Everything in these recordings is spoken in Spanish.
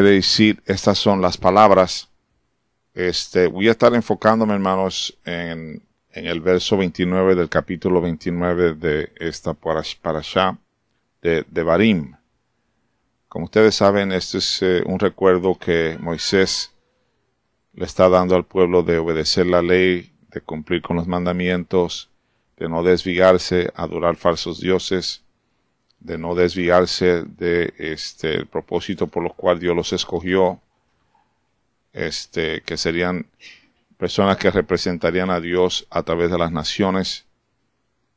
de decir, estas son las palabras. Este, voy a estar enfocándome, hermanos, en, en el verso 29 del capítulo 29 de esta parasha de, de Barim. Como ustedes saben, este es eh, un recuerdo que Moisés le está dando al pueblo de obedecer la ley, de cumplir con los mandamientos, de no desviarse, adorar falsos dioses, de no desviarse de este el propósito por lo cual Dios los escogió, este, que serían personas que representarían a Dios a través de las naciones.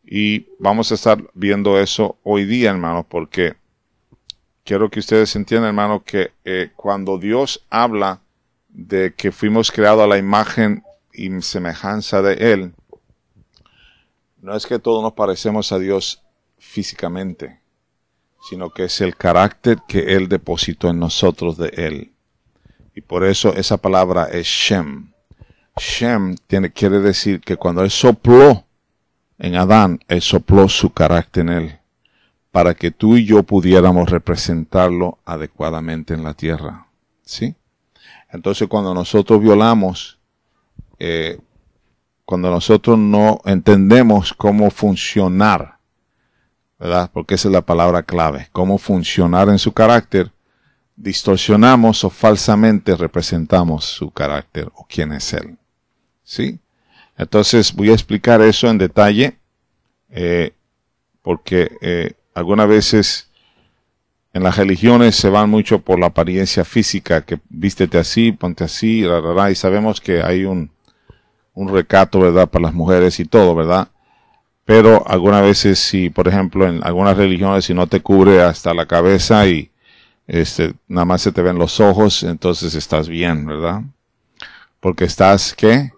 Y vamos a estar viendo eso hoy día, hermano, porque quiero que ustedes entiendan, hermano, que eh, cuando Dios habla de que fuimos creados a la imagen y semejanza de Él, no es que todos nos parecemos a Dios físicamente sino que es el carácter que Él depositó en nosotros de Él. Y por eso esa palabra es Shem. Shem tiene, quiere decir que cuando Él sopló en Adán, Él sopló su carácter en Él, para que tú y yo pudiéramos representarlo adecuadamente en la tierra. ¿Sí? Entonces cuando nosotros violamos, eh, cuando nosotros no entendemos cómo funcionar, ¿verdad? Porque esa es la palabra clave, cómo funcionar en su carácter, distorsionamos o falsamente representamos su carácter o quién es él, ¿sí? Entonces voy a explicar eso en detalle, eh, porque eh, algunas veces en las religiones se van mucho por la apariencia física, que vístete así, ponte así, y sabemos que hay un, un recato, ¿verdad?, para las mujeres y todo, ¿verdad? pero algunas veces si, por ejemplo, en algunas religiones si no te cubre hasta la cabeza y este, nada más se te ven los ojos, entonces estás bien, ¿verdad? Porque estás, ¿qué?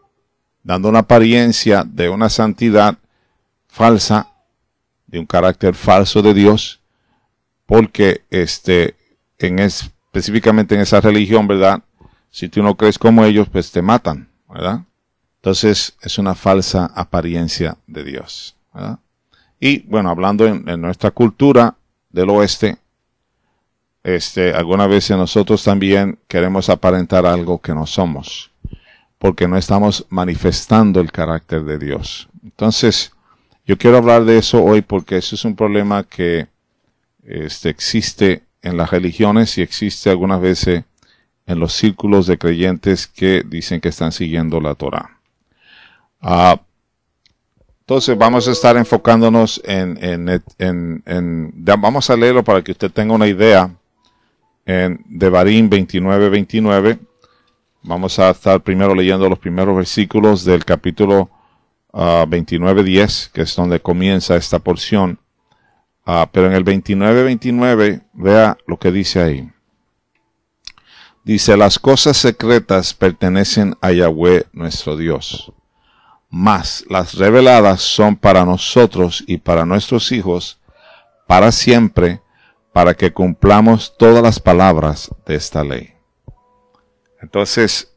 Dando una apariencia de una santidad falsa, de un carácter falso de Dios, porque este, en es, específicamente en esa religión, ¿verdad? Si tú no crees como ellos, pues te matan, ¿verdad? Entonces es una falsa apariencia de Dios. Y bueno, hablando en, nuestra cultura del oeste, este, algunas veces nosotros también queremos aparentar algo que no somos, porque no estamos manifestando el carácter de Dios. Entonces, yo quiero hablar de eso hoy porque eso es un problema que este, existe en las religiones y existe algunas veces en los círculos de creyentes que dicen que están siguiendo la Torah. Entonces vamos a estar enfocándonos en, vamos a leerlo para que usted tenga una idea en Devarim 29, 29. Vamos a estar primero leyendo los primeros versículos del capítulo 29, ah, 10, que es donde comienza esta porción. Ah, pero en el 29, 29, vea lo que dice ahí. Dice, las cosas secretas pertenecen a Yahweh nuestro Dios mas las reveladas son para nosotros y para nuestros hijos, para siempre, para que cumplamos todas las palabras de esta ley. Entonces,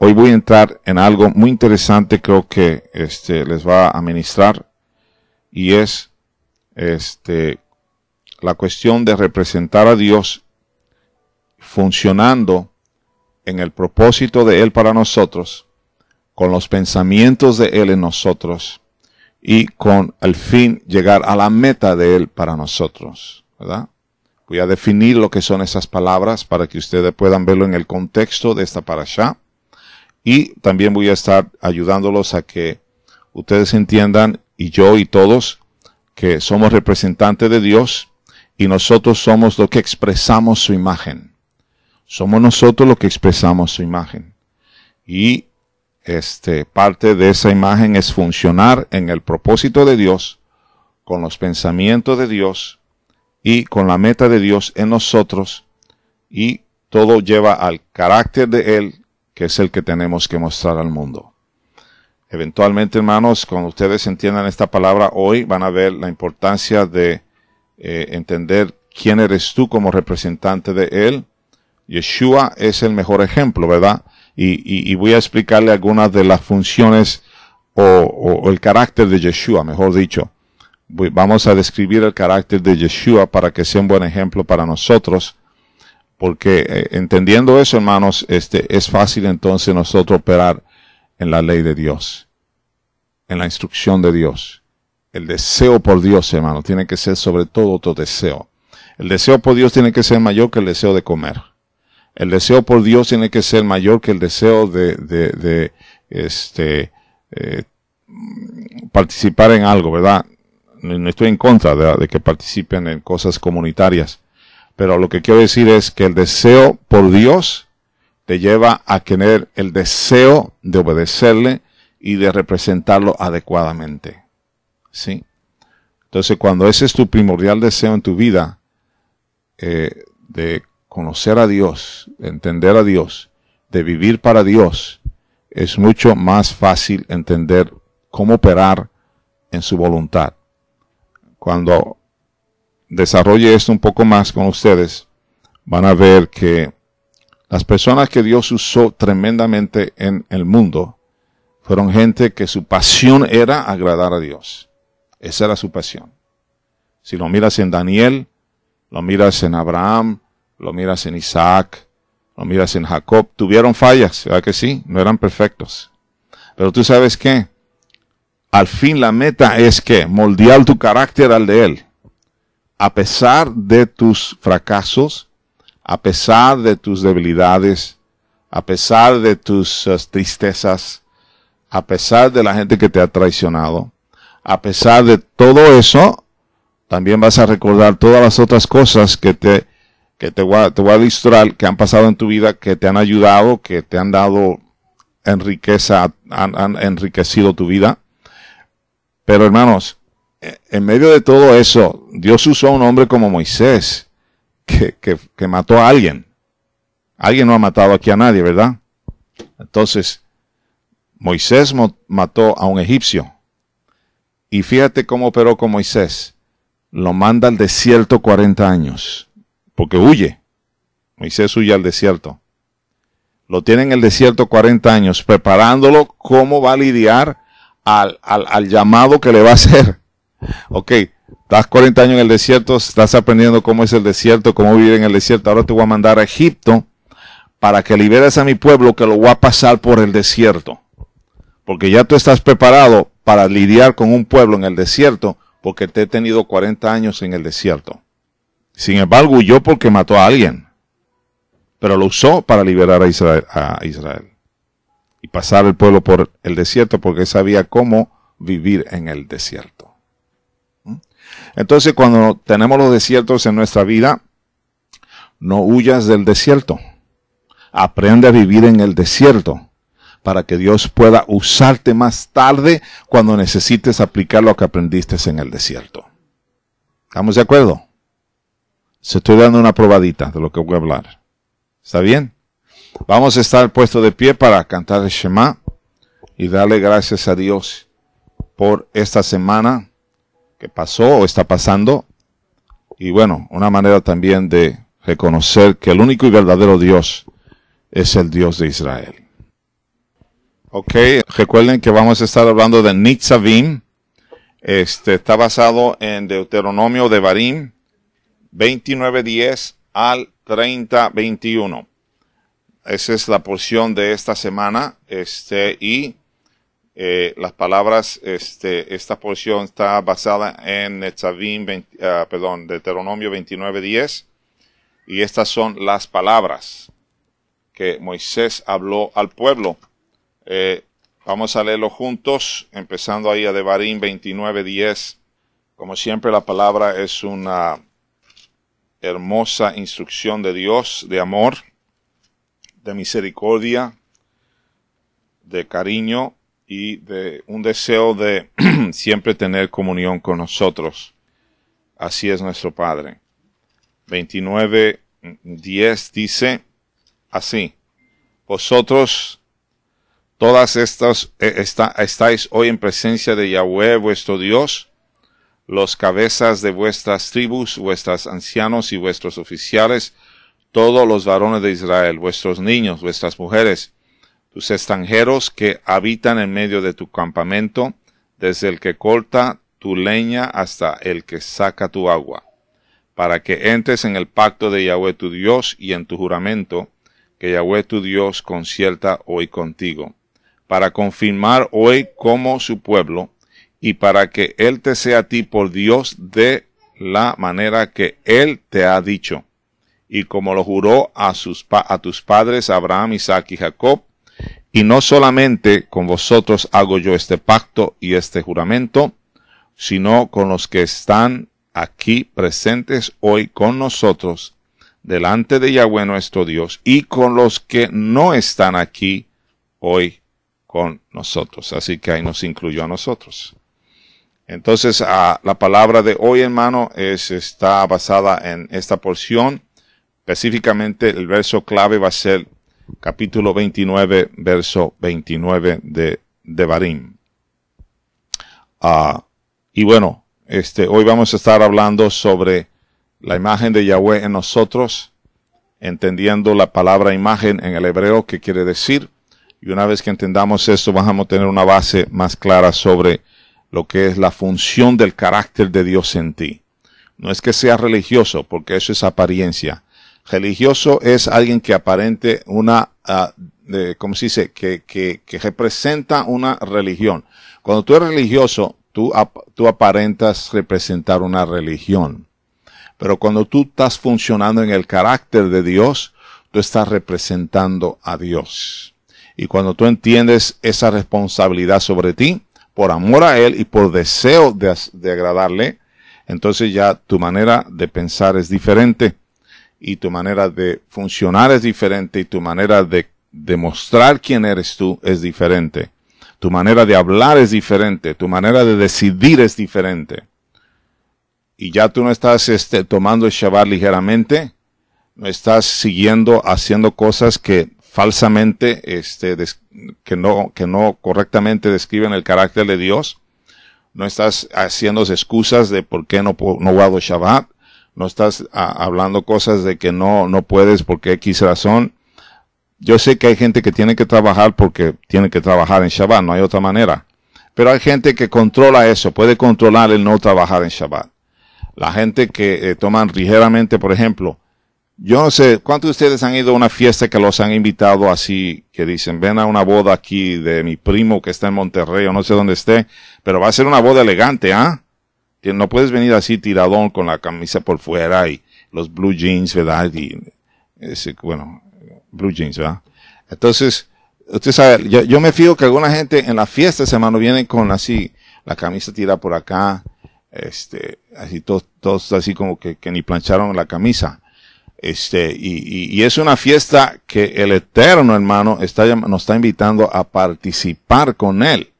hoy voy a entrar en algo muy interesante, creo que este, les va a ministrar, y es este, la cuestión de representar a Dios funcionando en el propósito de Él para nosotros con los pensamientos de Él en nosotros y con al fin llegar a la meta de Él para nosotros. ¿verdad? Voy a definir lo que son esas palabras para que ustedes puedan verlo en el contexto de esta parasha. Y también voy a estar ayudándolos a que ustedes entiendan, y yo y todos, que somos representantes de Dios y nosotros somos los que expresamos su imagen. Somos nosotros los que expresamos su imagen. Y este, parte de esa imagen es funcionar en el propósito de Dios, con los pensamientos de Dios y con la meta de Dios en nosotros y todo lleva al carácter de Él, que es el que tenemos que mostrar al mundo. Eventualmente, hermanos, cuando ustedes entiendan esta palabra hoy, van a ver la importancia de eh, entender quién eres tú como representante de Él. Yeshua es el mejor ejemplo, ¿verdad? y, voy a explicarle algunas de las funciones o, el carácter de Yeshua, mejor dicho. vamos a describir el carácter de Yeshua para que sea un buen ejemplo para nosotros, porque eh, entendiendo eso, hermanos, este, es fácil entonces nosotros operar en la ley de Dios, en la instrucción de Dios. El deseo por Dios, hermano, tiene que ser sobre todo otro deseo. El deseo por Dios tiene que ser mayor que el deseo de comer. El deseo por Dios tiene que ser mayor que el deseo de, este, eh, participar en algo, ¿verdad? No estoy en contra de, que participen en cosas comunitarias, pero lo que quiero decir es que el deseo por Dios te lleva a tener el deseo de obedecerle y de representarlo adecuadamente. ¿Sí? Entonces, cuando ese es tu primordial deseo en tu vida, eh, de conocer a Dios, entender a Dios, de vivir para Dios, es mucho más fácil entender cómo operar en su voluntad. Cuando desarrolle esto un poco más con ustedes, van a ver que las personas que Dios usó tremendamente en el mundo fueron gente que su pasión era agradar a Dios. Esa era su pasión. Si lo miras en Daniel, lo miras en Abraham, lo miras en Isaac, lo miras en Jacob, tuvieron fallas, ¿verdad que sí? No eran perfectos. Pero tú sabes qué? Al fin la meta es que moldear tu carácter al de Él. A pesar de tus fracasos, a pesar de tus debilidades, a pesar de tus eh, tristezas, a pesar de la gente que te ha traicionado, a pesar de todo eso, también vas a recordar todas las otras cosas que te que te voy, a, te a que han pasado en tu vida, que te han ayudado, que te han dado enriqueza, han, han enriquecido tu vida. Pero hermanos, e, en medio de todo eso, Dios usó a un hombre como Moisés, que, que, que mató a alguien. Alguien no ha matado aquí a nadie, ¿verdad? Entonces, Moisés mató a un egipcio. Y fíjate cómo operó con Moisés. Lo manda al desierto 40 años porque huye. Moisés huye al desierto. Lo tiene en el desierto 40 años, preparándolo cómo va a lidiar al, al, al llamado que le va a hacer. Ok, estás 40 años en el desierto, estás aprendiendo cómo es el desierto, cómo vivir en el desierto. Ahora te voy a mandar a Egipto para que liberes a mi pueblo que lo voy a pasar por el desierto. Porque ya tú estás preparado para lidiar con un pueblo en el desierto, porque te he tenido 40 años en el desierto. Sin embargo, huyó porque mató a alguien, pero lo usó para liberar a Israel, a Israel y pasar el pueblo por el desierto porque sabía cómo vivir en el desierto. ¿Mm? Entonces, cuando tenemos los desiertos en nuestra vida, no huyas del desierto. Aprende a vivir en el desierto para que Dios pueda usarte más tarde cuando necesites aplicar lo que aprendiste en el desierto. ¿Estamos de acuerdo? Se estoy dando una probadita de lo que voy a hablar. ¿Está bien? Vamos a estar puesto de pie para cantar el Shema y darle gracias a Dios por esta semana que pasó o está pasando. Y bueno, una manera también de reconocer que el único y verdadero Dios es el Dios de Israel. Ok, recuerden que vamos a estar hablando de Nitzavim. Este, está basado en Deuteronomio de Barim 29.10 al 30.21. Esa es la porción de esta semana. Este, y eh, las palabras, este, esta porción está basada en Netzavim, ah, perdón, Deuteronomio 29.10. Y estas son las palabras que Moisés habló al pueblo. Eh, vamos a leerlo juntos, empezando ahí a Devarim 29.10. Como siempre, la palabra es una hermosa instrucción de Dios de amor, de misericordia, de cariño y de un deseo de siempre tener comunión con nosotros. Así es nuestro Padre. 29, 10 dice así, vosotros todas estas eh, estáis hoy en presencia de Yahweh vuestro Dios, los cabezas de vuestras tribus, vuestras ancianos y vuestros oficiales, todos los varones de Israel, vuestros niños, vuestras mujeres, tus extranjeros que habitan en medio de tu campamento, desde el que corta tu leña hasta el que saca tu agua, para que entres en el pacto de Yahweh tu Dios y en tu juramento, que Yahweh tu Dios concierta hoy contigo, para confirmar hoy como su pueblo, y para que Él te sea a ti por Dios de la manera que Él te ha dicho. Y como lo juró a, sus, a tus padres Abraham, Isaac y Jacob, y no solamente con vosotros hago yo este pacto y este juramento, sino con los que están aquí presentes hoy con nosotros delante de Yahweh nuestro Dios y con los que no están aquí hoy con nosotros. Así que ahí nos incluyó a nosotros. Entonces, ah, la palabra de hoy, hermano, es, está basada en esta porción. Específicamente, el verso clave va a ser capítulo 29, verso 29 de Devarim. Ah, y bueno, este, hoy vamos a estar hablando sobre la imagen de Yahweh en nosotros, entendiendo la palabra imagen en el hebreo, que quiere decir. Y una vez que entendamos esto, vamos a tener una base más clara sobre lo que es la función del carácter de Dios en ti. No es que seas religioso, porque eso es apariencia. Religioso es alguien que aparente una, ah, ¿cómo se dice? Que, que, que, representa una religión. Cuando tú eres religioso, tú, tú aparentas representar una religión. Pero cuando tú estás funcionando en el carácter de Dios, tú estás representando a Dios. Y cuando tú entiendes esa responsabilidad sobre ti, por amor a Él y por deseo de, agradarle, entonces ya tu manera de pensar es diferente y tu manera de funcionar es diferente y tu manera de demostrar quién eres tú es diferente. Tu manera de hablar es diferente, tu manera de decidir es diferente. Y ya tú no estás este, tomando el Shabbat ligeramente, no estás siguiendo, haciendo cosas que falsamente, este, que no, que no correctamente describen el carácter de Dios. No estás haciendo excusas de por qué no, no guardo Shabbat. No estás hablando cosas de que no, no puedes porque X razón. Yo sé que hay gente que tiene que trabajar porque tiene que trabajar en Shabbat, no hay otra manera. Pero hay gente que controla eso, puede controlar el no trabajar en Shabbat. La gente que eh, toman ligeramente, por ejemplo, yo no sé, ¿cuántos de ustedes han ido a una fiesta que los han invitado así, que dicen, ven a una boda aquí de mi primo que está en Monterrey o no sé dónde esté, pero va a ser una boda elegante, ¿ah? No puedes venir así tiradón con la camisa por fuera y los blue jeans, ¿verdad? Y ese, bueno, blue jeans, ¿verdad? Entonces, usted sabe, yo, me fío que alguna gente en la fiesta, semana viene con así, la camisa tirada por acá, este, así todos, todos así como que, que ni plancharon la camisa este, y, y, es una fiesta que el Eterno, hermano, está, nos está invitando a participar con Él.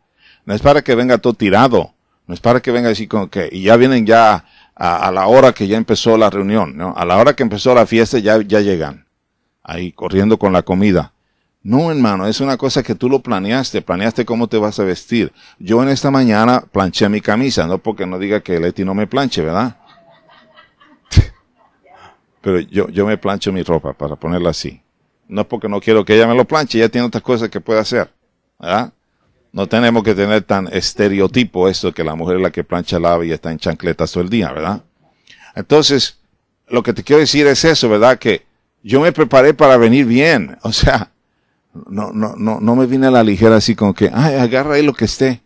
No es para que venga todo tirado. No es para que venga así con que, y ya vienen ya a, la hora que ya empezó la reunión, ¿no? A la hora que empezó la fiesta ya, ya llegan. Ahí corriendo con la comida. No, hermano, es una cosa que tú lo planeaste, planeaste cómo te vas a vestir. Yo en esta mañana planché mi camisa, no porque no diga que Leti no me planche, ¿verdad? pero yo, yo me plancho mi ropa, para ponerla así. No es porque no quiero que ella me lo planche, ella tiene otras cosas que puede hacer, ¿verdad? No tenemos que tener tan estereotipo esto que la mujer es la que plancha lava y está en chancletas todo el día, ¿verdad? Entonces, lo que te quiero decir es eso, ¿verdad? Que yo me preparé para venir bien, o sea, no, no, no, no me vine a la ligera así como que, ay, agarra ahí lo que esté.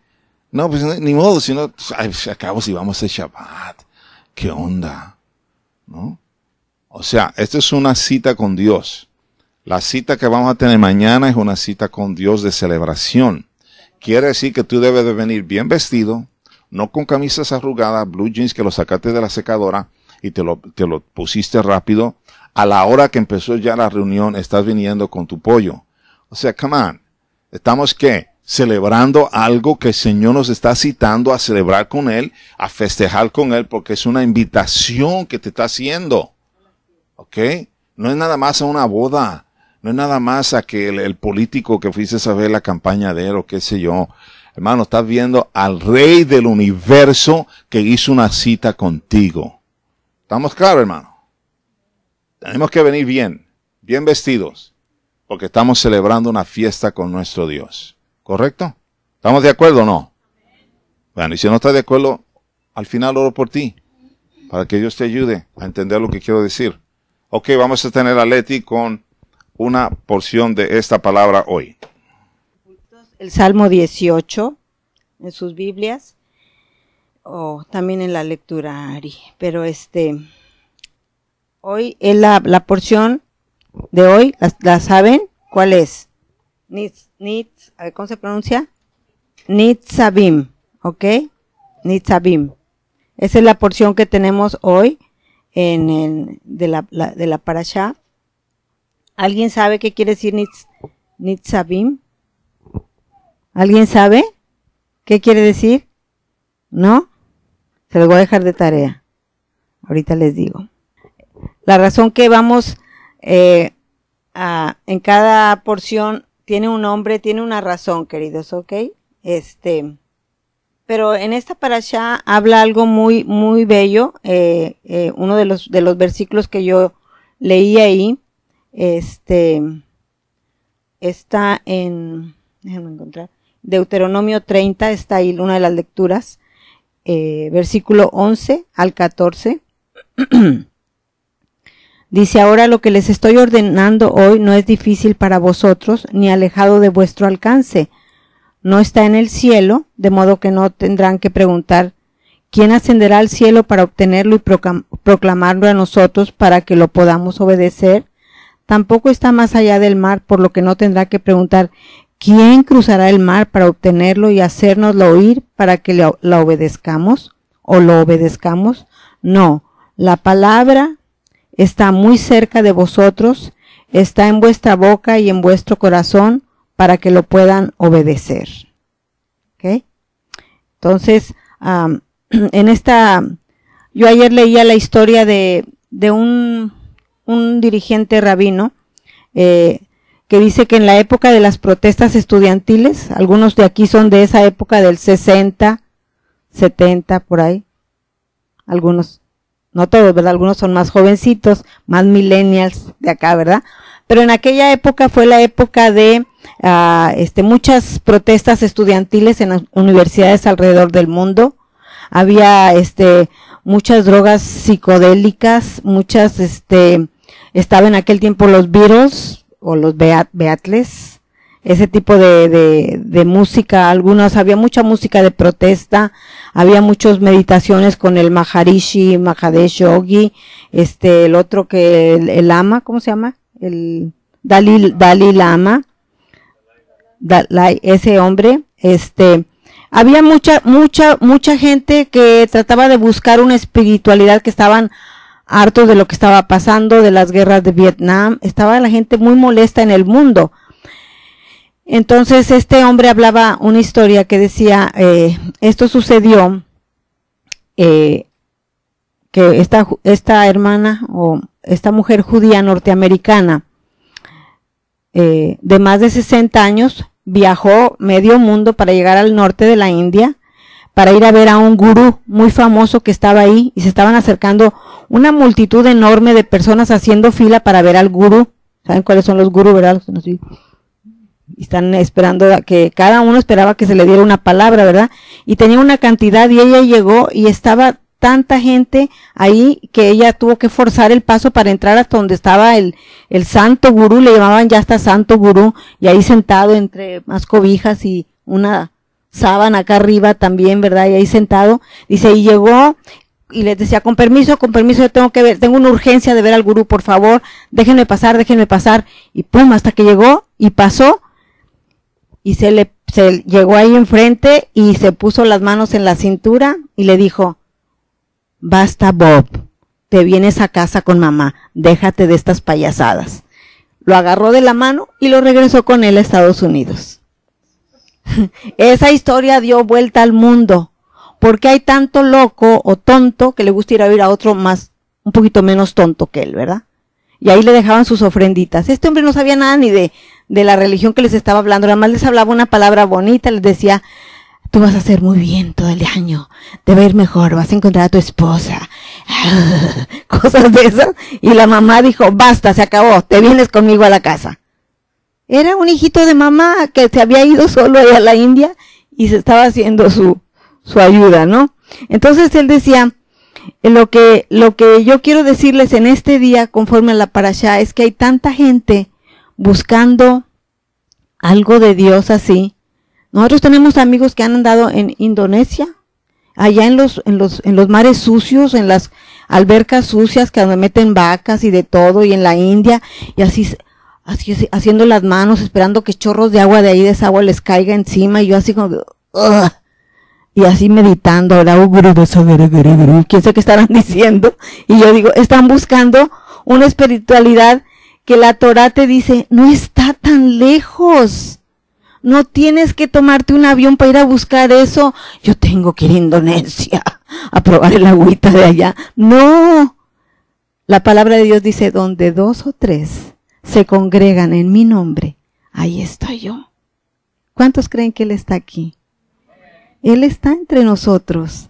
No, pues ni modo, sino no, pues, pues, acabo si vamos a Shabbat. ¿Qué onda? ¿No? O sea, esta es una cita con Dios. La cita que vamos a tener mañana es una cita con Dios de celebración. Quiere decir que tú debes de venir bien vestido, no con camisas arrugadas, blue jeans que lo sacaste de la secadora y te lo, te lo pusiste rápido. A la hora que empezó ya la reunión, estás viniendo con tu pollo. O sea, come on. Estamos qué? Celebrando algo que el Señor nos está citando a celebrar con Él, a festejar con Él, porque es una invitación que te está haciendo. ¿Ok? No es nada más a una boda. No es nada más a que el, político que fuiste a ver la campaña de él o qué sé yo. Hermano, estás viendo al rey del universo que hizo una cita contigo. ¿Estamos claros, hermano? Tenemos que venir bien, bien vestidos, porque estamos celebrando una fiesta con nuestro Dios. ¿Correcto? ¿Estamos de acuerdo o no? Bueno, y si no estás de acuerdo, al final oro por ti, para que Dios te ayude a entender lo que quiero decir. Ok, vamos a tener a Leti con una porción de esta palabra hoy. El Salmo 18 en sus Biblias o también en la lectura Ari, pero este hoy es la, porción de hoy, ¿la, saben? ¿Cuál es? ¿cómo se pronuncia? Nitzabim, ¿ok? Nitzabim. Esa es la porción que tenemos hoy en el, de la, de la parasha. ¿Alguien sabe qué quiere decir Nitzavim?, ¿Alguien sabe qué quiere decir? ¿No? Se los voy a dejar de tarea. Ahorita les digo. La razón que vamos eh, a, en cada porción tiene un nombre, tiene una razón, queridos, ¿ok? Este, pero en esta parasha habla algo muy, muy bello. Eh, eh, uno de los, de los versículos que yo leí ahí, este, está en, Deuteronomio 30, está ahí una de las lecturas, eh, versículo 11 al 14. Dice ahora lo que les estoy ordenando hoy no es difícil para vosotros ni alejado de vuestro alcance no está en el cielo, de modo que no tendrán que preguntar ¿quién ascenderá al cielo para obtenerlo y proclamarlo a nosotros para que lo podamos obedecer? Tampoco está más allá del mar, por lo que no tendrá que preguntar ¿quién cruzará el mar para obtenerlo y hacernoslo oír para que la obedezcamos o lo obedezcamos? No, la palabra está muy cerca de vosotros, está en vuestra boca y en vuestro corazón, para que lo puedan obedecer. Entonces, en esta, yo ayer leía la historia de, un, dirigente rabino eh, que dice que en la época de las protestas estudiantiles, algunos de aquí son de esa época del 60, 70, por ahí, algunos, no todos, ¿verdad? Algunos son más jovencitos, más millennials de acá, ¿verdad? Pero en aquella época fue la época de este, muchas protestas estudiantiles en universidades alrededor del mundo. Había este, muchas drogas psicodélicas, muchas, este, estaba en aquel tiempo los Beatles o los Beatles, ese tipo de, de, música, algunas había mucha música de protesta, había muchas meditaciones con el Maharishi, Mahadesh Yogi, este, el otro que, el, Ama, ¿cómo se llama? El Dalil, Dalil Lama, ese hombre, este, había mucha, mucha, mucha gente que trataba de buscar una espiritualidad que estaban hartos de lo que estaba pasando, de las guerras de Vietnam, estaba la gente muy molesta en el mundo. Entonces este hombre hablaba una historia que decía, eh, esto sucedió, eh, que esta, esta hermana o esta mujer judía norteamericana eh, de más de 60 años viajó medio mundo para llegar al norte de la India para ir a ver a un gurú muy famoso que estaba ahí y se estaban acercando una multitud enorme de personas haciendo fila para ver al gurú. ¿Saben cuáles son los gurús verdad? Están esperando que cada uno esperaba que se le diera una palabra, ¿verdad? Y tenía una cantidad y ella llegó y estaba tanta gente ahí que ella tuvo que forzar el paso para entrar hasta donde estaba el, el santo gurú, le llamaban ya hasta santo gurú, y ahí sentado entre más cobijas y una sábana acá arriba también, ¿verdad? Y ahí sentado, dice, y llegó y les decía, con permiso, con permiso, yo tengo que ver, tengo una urgencia de ver al gurú, por favor, déjenme pasar, déjenme pasar, y pum, hasta que llegó y pasó, y se le, se llegó ahí enfrente y se puso las manos en la cintura y le dijo, basta Bob, te vienes a casa con mamá, déjate de estas payasadas. Lo agarró de la mano y lo regresó con él a Estados Unidos. Esa historia dio vuelta al mundo, porque hay tanto loco o tonto que le gusta ir a oír a otro más, un poquito menos tonto que él, ¿verdad? Y ahí le dejaban sus ofrenditas. Este hombre no sabía nada ni de, de la religión que les estaba hablando, nada más les hablaba una palabra bonita, les decía, Tú vas a hacer muy bien todo el año. Te va a ir mejor. Vas a encontrar a tu esposa. Cosas de esas. Y la mamá dijo, basta, se acabó. Te vienes conmigo a la casa. Era un hijito de mamá que se había ido solo allá a la India y se estaba haciendo su, su ayuda, ¿no? Entonces él decía, lo que, lo que yo quiero decirles en este día, conforme a la parasha, es que hay tanta gente buscando algo de Dios así, nosotros tenemos amigos que han andado en Indonesia, allá en los, en los, en los mares sucios, en las albercas sucias que donde meten vacas y de todo, y en la India, y así, así, haciendo las manos, esperando que chorros de agua de ahí, de esa agua les caiga encima, y yo así como, y así meditando, oh, quién sé qué estarán diciendo, y yo digo, están buscando una espiritualidad que la Torah te dice, no está tan lejos. No tienes que tomarte un avión para ir a buscar eso. Yo tengo que ir a Indonesia a probar el agüita de allá. No. La palabra de Dios dice, donde dos o tres se congregan en mi nombre, ahí estoy yo. ¿Cuántos creen que Él está aquí? Él está entre nosotros.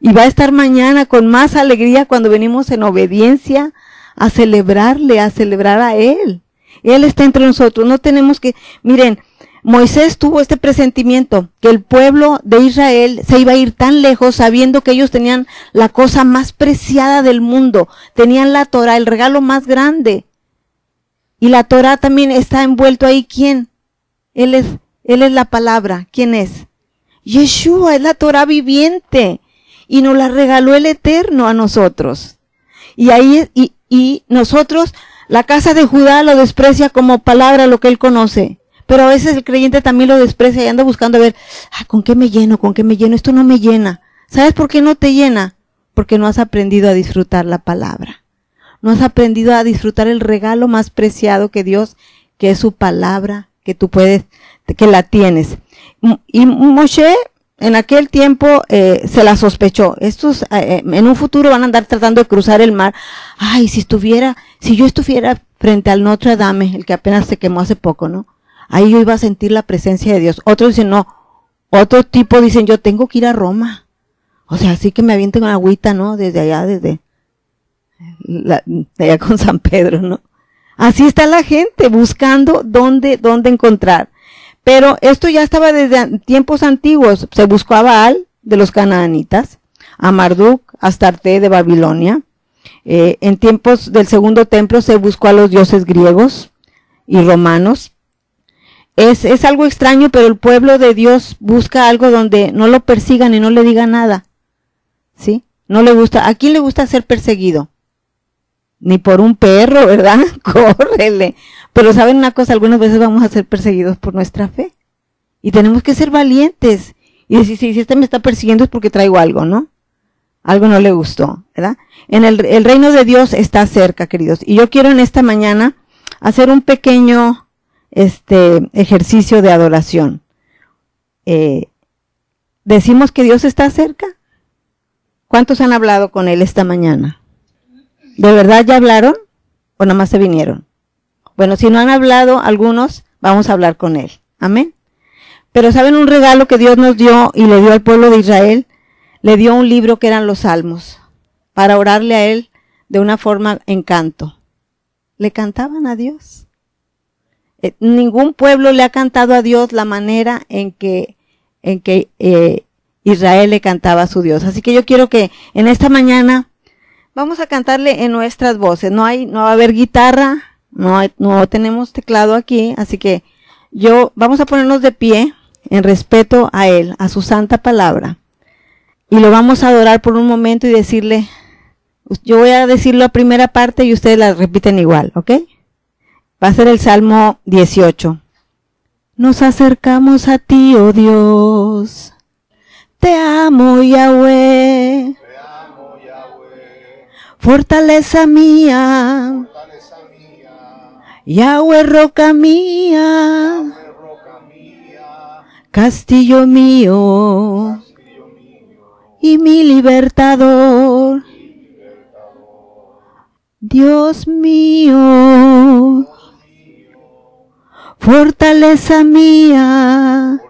Y va a estar mañana con más alegría cuando venimos en obediencia a celebrarle, a celebrar a Él. Él está entre nosotros. No tenemos que, miren, Moisés tuvo este presentimiento que el pueblo de Israel se iba a ir tan lejos sabiendo que ellos tenían la cosa más preciada del mundo, tenían la Torah, el regalo más grande. Y la Torah también está envuelto ahí. ¿Quién? Él es, él es la palabra. ¿Quién es? Yeshua es la Torah viviente y nos la regaló el Eterno a nosotros. Y ahí, y, y nosotros, la casa de Judá lo desprecia como palabra lo que él conoce pero a veces el creyente también lo desprecia y anda buscando a ver, ah, ¿con qué me lleno? ¿Con qué me lleno? Esto no me llena. ¿Sabes por qué no te llena? Porque no has aprendido a disfrutar la palabra. No has aprendido a disfrutar el regalo más preciado que Dios, que es su palabra, que tú puedes, que la tienes. Y Moshe en aquel tiempo eh, se la sospechó. Estos eh, en un futuro van a andar tratando de cruzar el mar. Ay, si estuviera, si yo estuviera frente al Notre Dame, el que apenas se quemó hace poco, ¿no? ahí yo iba a sentir la presencia de Dios. Otros dicen, no, otro tipo dicen, yo tengo que ir a Roma. O sea, así que me avienten una agüita, ¿no? Desde allá, desde allá con San Pedro, ¿no? Así está la gente buscando dónde, dónde encontrar. Pero esto ya estaba desde tiempos antiguos. Se buscó a Baal de los cananitas, a Marduk, a Astarte de Babilonia. Eh, en tiempos del segundo templo se buscó a los dioses griegos y romanos es, es algo extraño, pero el pueblo de Dios busca algo donde no lo persigan y no le digan nada. ¿Sí? No le gusta. ¿A quién le gusta ser perseguido? Ni por un perro, ¿verdad? Córrele. Pero saben una cosa, algunas veces vamos a ser perseguidos por nuestra fe. Y tenemos que ser valientes. Y decir, si, si este me está persiguiendo es porque traigo algo, ¿no? Algo no le gustó, ¿verdad? En el, el reino de Dios está cerca, queridos. Y yo quiero en esta mañana hacer un pequeño este ejercicio de adoración. Eh, ¿Decimos que Dios está cerca? ¿Cuántos han hablado con Él esta mañana? ¿De verdad ya hablaron o nomás se vinieron? Bueno, si no han hablado algunos, vamos a hablar con Él. Amén. Pero ¿saben un regalo que Dios nos dio y le dio al pueblo de Israel? Le dio un libro que eran los salmos, para orarle a Él de una forma en canto. Le cantaban a Dios. Eh, ningún pueblo le ha cantado a Dios la manera en que, en que eh, Israel le cantaba a su Dios. Así que yo quiero que en esta mañana vamos a cantarle en nuestras voces. No hay, no va a haber guitarra, no, no tenemos teclado aquí, así que yo vamos a ponernos de pie en respeto a Él, a su santa palabra. Y lo vamos a adorar por un momento y decirle, yo voy a decir la primera parte y ustedes la repiten igual, ¿ok? Va a ser el Salmo 18. Nos acercamos a ti, oh Dios. Te amo, Yahweh. Te amo, Yahweh. Fortaleza mía. Yahweh, roca mía. Castillo mío. Y Mi libertador. Dios mío. Fortaleza mía,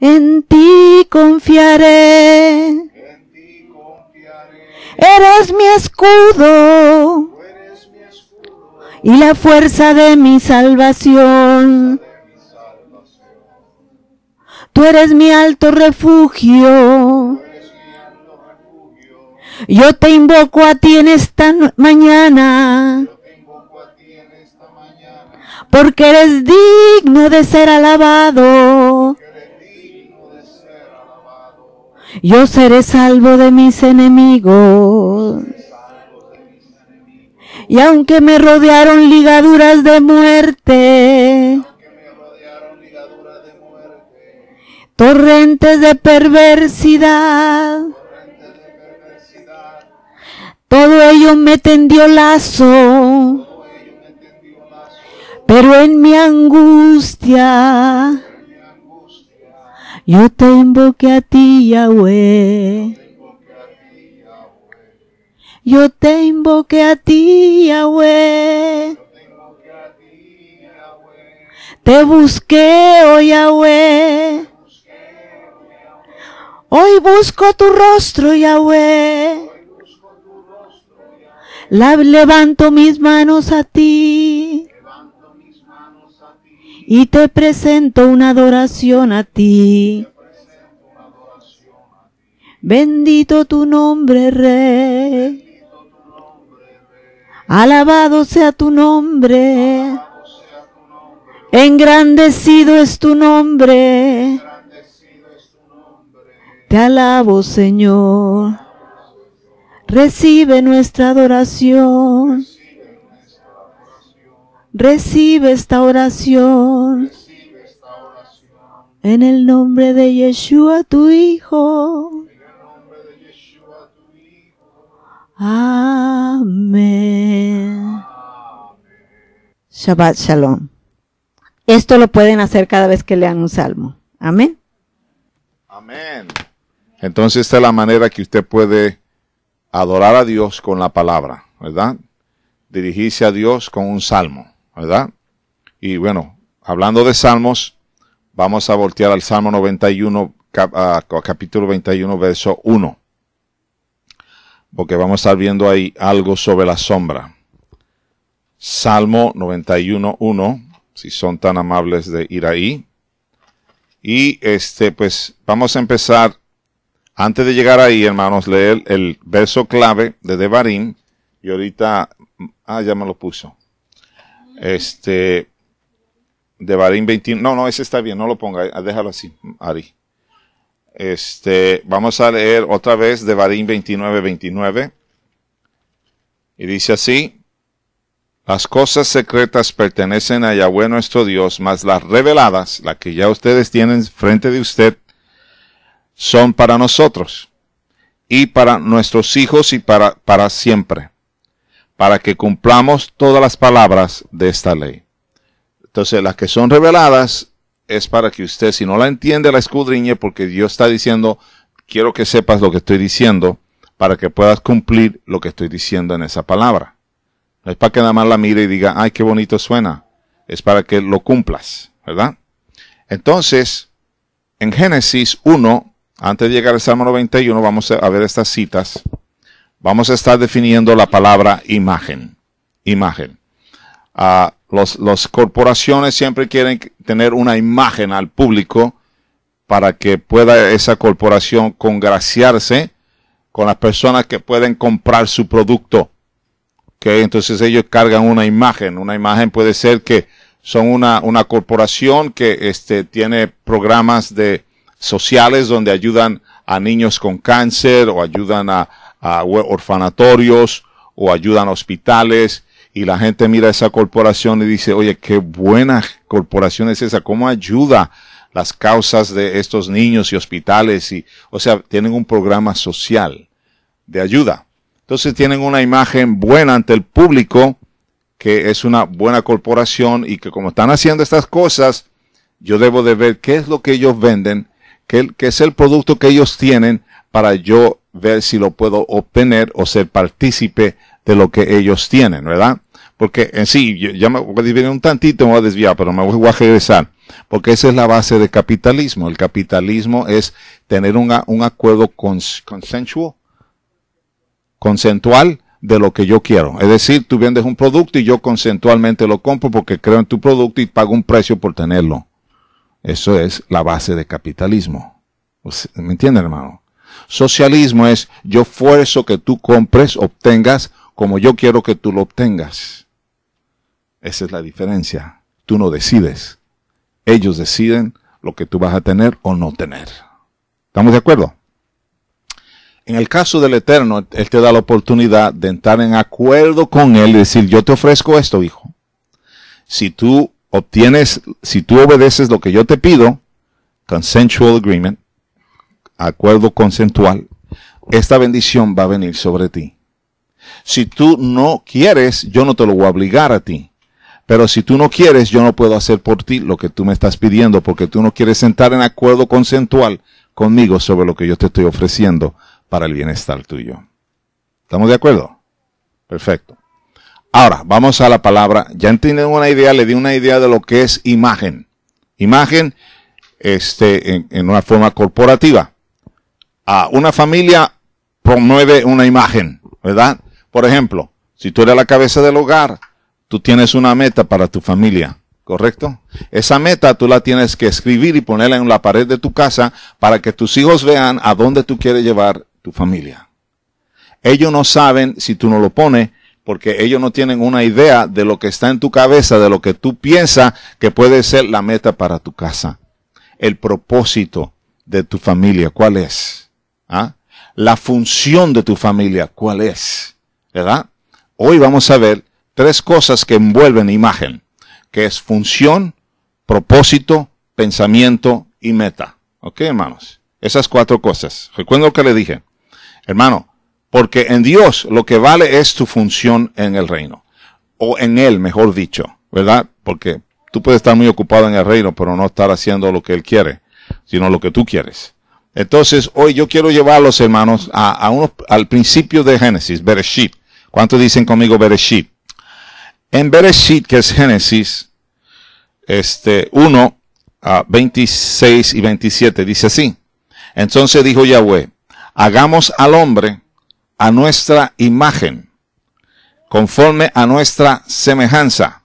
en ti confiaré. Eres, mi escudo, y la fuerza de mi salvación. De mi salvación. Tú eres mi alto refugio. Yo te invoco a ti en esta mañana porque eres digno de ser alabado. Yo seré salvo de mis enemigos. Y aunque me rodearon ligaduras de muerte, torrentes de perversidad, todo ello me tendió lazo pero en mi angustia yo te invoqué a ti, Yahweh. Yo te invoqué a ti, Yahweh. Te busqué, oh Yahweh. Hoy busco tu rostro, Yahweh. levanto mis manos a ti y te presento una adoración a ti. Bendito tu nombre, Rey. Alabado sea tu nombre. Engrandecido es tu nombre. Te alabo, Señor. Recibe nuestra adoración. Recibe esta oración. En el nombre de Yeshua tu Hijo. Amén. Shabbat Shalom. Esto lo pueden hacer cada vez que lean un salmo. Amén. Amén. Entonces esta es la manera que usted puede adorar a Dios con la palabra, ¿verdad? Dirigirse a Dios con un salmo. ¿verdad? Y bueno, hablando de salmos, vamos a voltear al Salmo 91, capítulo 21, verso 1, porque vamos a estar viendo ahí algo sobre la sombra. Salmo 91, 1, si son tan amables de ir ahí. Y este, pues vamos a empezar, antes de llegar ahí, hermanos, leer el verso clave de Devarim, y ahorita, ah, ya me lo puso. Este, de Barín 21. No, no, ese está bien, no lo ponga, eh, déjalo así, Ari. Este, vamos a leer otra vez de Barín 29, 29. Y dice así, las cosas secretas pertenecen a Yahweh nuestro Dios, mas las reveladas, las que ya ustedes tienen frente de usted, son para nosotros y para nuestros hijos y para, para siempre para que cumplamos todas las palabras de esta ley. Entonces, las que son reveladas es para que usted, si no la entiende, la escudriñe, porque Dios está diciendo, quiero que sepas lo que estoy diciendo, para que puedas cumplir lo que estoy diciendo en esa palabra. No es para que nada más la mire y diga, ay, qué bonito suena. Es para que lo cumplas, ¿verdad? Entonces, en Génesis 1, antes de llegar al Salmo 91, vamos a ver estas citas vamos a estar definiendo la palabra imagen. Imagen. Ah, las corporaciones siempre quieren tener una imagen al público para que pueda esa corporación congraciarse con las personas que pueden comprar su producto. ¿Okay? Entonces ellos cargan una imagen. Una imagen puede ser que son una, una corporación que este, tiene programas de sociales donde ayudan a niños con cáncer o ayudan a, a orfanatorios o ayudan a hospitales y la gente mira esa corporación y dice, oye, qué buena corporación es esa, cómo ayuda las causas de estos niños y hospitales y, o sea, tienen un programa social de ayuda. Entonces tienen una imagen buena ante el público, que es una buena corporación y que como están haciendo estas cosas, yo debo de ver qué es lo que ellos venden, qué, qué es el producto que ellos tienen para yo ver si lo puedo obtener o ser partícipe de lo que ellos tienen, ¿verdad? Porque en sí, yo, ya me voy a dividir un tantito, me voy a desviar, pero me voy a regresar. Porque esa es la base del capitalismo. El capitalismo es tener un acuerdo consensual, consensual de lo que yo quiero. Es decir, tú vendes un producto y yo consensualmente lo compro porque creo en tu producto y pago un precio por tenerlo. Eso es la base del capitalismo. Pues, ¿Me entiende, hermano? Socialismo es yo fuerzo que tú compres, obtengas, como yo quiero que tú lo obtengas. Esa es la diferencia. Tú no decides. Ellos deciden lo que tú vas a tener o no tener. ¿Estamos de acuerdo? En el caso del Eterno, Él te da la oportunidad de entrar en acuerdo con Él y decir, yo te ofrezco esto, hijo. Si tú obtienes, si tú obedeces lo que yo te pido, consensual agreement, acuerdo consensual, esta bendición va a venir sobre ti. Si tú no quieres, yo no te lo voy a obligar a ti. Pero si tú no quieres, yo no puedo hacer por ti lo que tú me estás pidiendo, porque tú no quieres sentar en acuerdo consensual conmigo sobre lo que yo te estoy ofreciendo para el bienestar tuyo. ¿Estamos de acuerdo? Perfecto. Ahora, vamos a la palabra. Ya entienden una idea, le di una idea de lo que es imagen. Imagen, este, en una forma corporativa una familia promueve una imagen, ¿verdad? Por ejemplo, si tú eres la cabeza del hogar, tú tienes una meta para tu familia, ¿correcto? Esa meta tú la tienes que escribir y ponerla en la pared de tu casa para que tus hijos vean a dónde tú quieres llevar tu familia. Ellos no saben si tú no lo pones porque ellos no tienen una idea de lo que está en tu cabeza, de lo que tú piensas que puede ser la meta para tu casa. El propósito de tu familia, ¿cuál es? ¿Ah? la función de tu familia, ¿cuál es? ¿Verdad? Hoy vamos a ver tres cosas que envuelven imagen, que es función, propósito, pensamiento y meta. ¿Ok, hermanos? Esas cuatro cosas. Recuerdo lo que le dije. Hermano, porque en Dios lo que vale es tu función en el reino. O en Él, mejor dicho, ¿verdad? Porque tú puedes estar muy ocupado en el reino, pero no estar haciendo lo que Él quiere, sino lo que tú quieres. Entonces, hoy yo quiero llevar a los hermanos a, a al principio de Génesis, Bereshit. ¿Cuántos dicen conmigo Bereshit? En Bereshit, que es Génesis, este, 1, a 26 y 27, dice así. Entonces dijo Yahweh, hagamos al hombre a nuestra imagen, conforme a nuestra semejanza,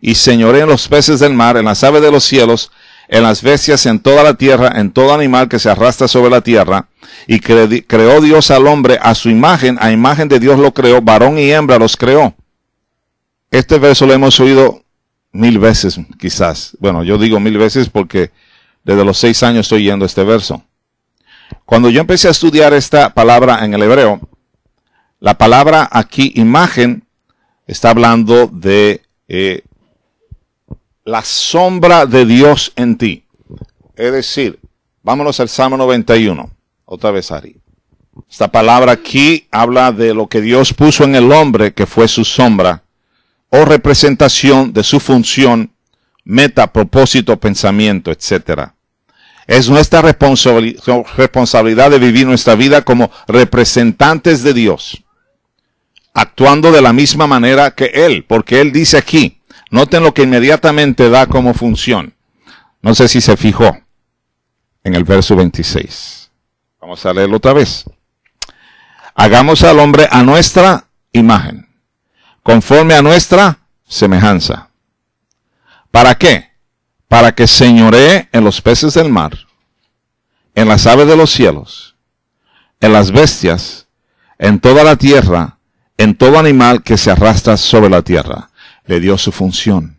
y señoré en los peces del mar, en las aves de los cielos, en las bestias en toda la tierra, en todo animal que se arrastra sobre la tierra. Y creó Dios al hombre a su imagen, a imagen de Dios lo creó, varón y hembra los creó. Este verso lo hemos oído mil veces, quizás. Bueno, yo digo mil veces porque desde los seis años estoy yendo este verso. Cuando yo empecé a estudiar esta palabra en el hebreo, la palabra aquí, imagen, está hablando de eh, la sombra de Dios en ti. Es decir, vámonos al Salmo 91, otra vez Ari. Esta palabra aquí habla de lo que Dios puso en el hombre, que fue su sombra, o representación de su función, meta, propósito, pensamiento, etc. Es nuestra responsabilidad de vivir nuestra vida como representantes de Dios, actuando de la misma manera que Él, porque Él dice aquí, Noten lo que inmediatamente da como función. No sé si se fijó en el verso 26. Vamos a leerlo otra vez. Hagamos al hombre a nuestra imagen, conforme a nuestra semejanza. ¿Para qué? Para que señoree en los peces del mar, en las aves de los cielos, en las bestias, en toda la tierra, en todo animal que se arrastra sobre la tierra le dio su función.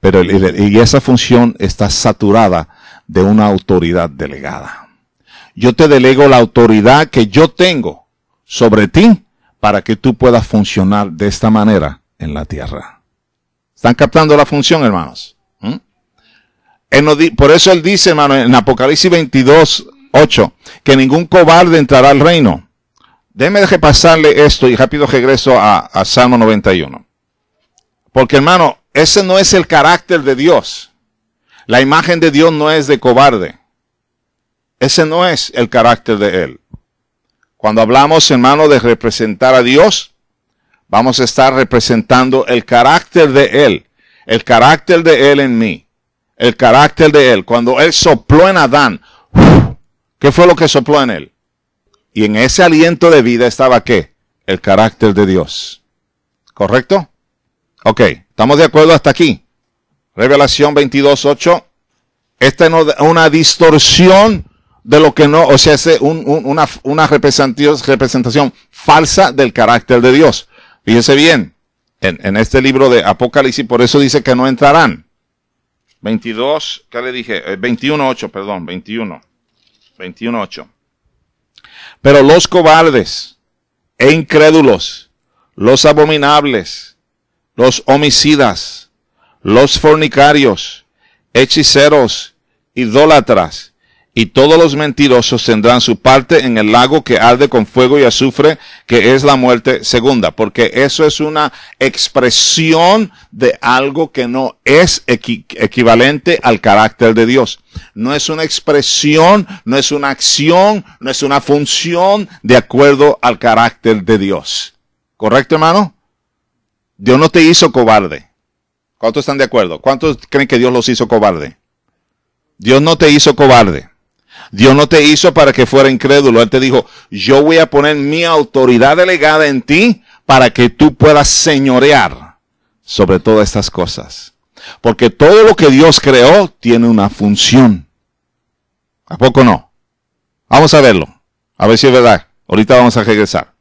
Pero, y esa función está saturada de una autoridad delegada. Yo te delego la autoridad que yo tengo sobre ti para que tú puedas funcionar de esta manera en la tierra. ¿Están captando la función, hermanos? ¿Mm? por eso él dice, hermano, en Apocalipsis 22, 8, que ningún cobarde entrará al reino. Déjeme pasarle esto y rápido regreso a, a Salmo 91. Porque hermano, ese no es el carácter de Dios. La imagen de Dios no es de cobarde. Ese no es el carácter de Él. Cuando hablamos, hermano, de representar a Dios, vamos a estar representando el carácter de Él, el carácter de Él en mí, el carácter de Él. Cuando Él sopló en Adán, ¿qué fue lo que sopló en Él? Y en ese aliento de vida estaba qué? El carácter de Dios. ¿Correcto? Ok, estamos de acuerdo hasta aquí. Revelación 22.8. Esta es una distorsión de lo que no, o sea, es una, representación, falsa del carácter de Dios. Fíjese bien, en, en, este libro de Apocalipsis, por eso dice que no entrarán. 22, ¿qué le dije? 21.8, eh, perdón, 21. 21.8. Pero los cobardes e incrédulos, los abominables, los homicidas, los fornicarios, hechiceros, idólatras, y todos los mentirosos tendrán su parte en el lago que arde con fuego y azufre, que es la muerte segunda, porque eso es una expresión de algo que no es equivalente al carácter de Dios. No es una expresión, no es una acción, no es una función de acuerdo al carácter de Dios. ¿Correcto, hermano? Dios no te hizo cobarde. ¿Cuántos están de acuerdo? ¿Cuántos creen que Dios los hizo cobarde? Dios no te hizo cobarde. Dios no te hizo para que fuera incrédulo. Él te dijo, yo voy a poner mi autoridad delegada en ti para que tú puedas señorear sobre todas estas cosas. Porque todo lo que Dios creó tiene una función. ¿A poco no? Vamos a verlo. A ver si es verdad. Ahorita vamos a regresar.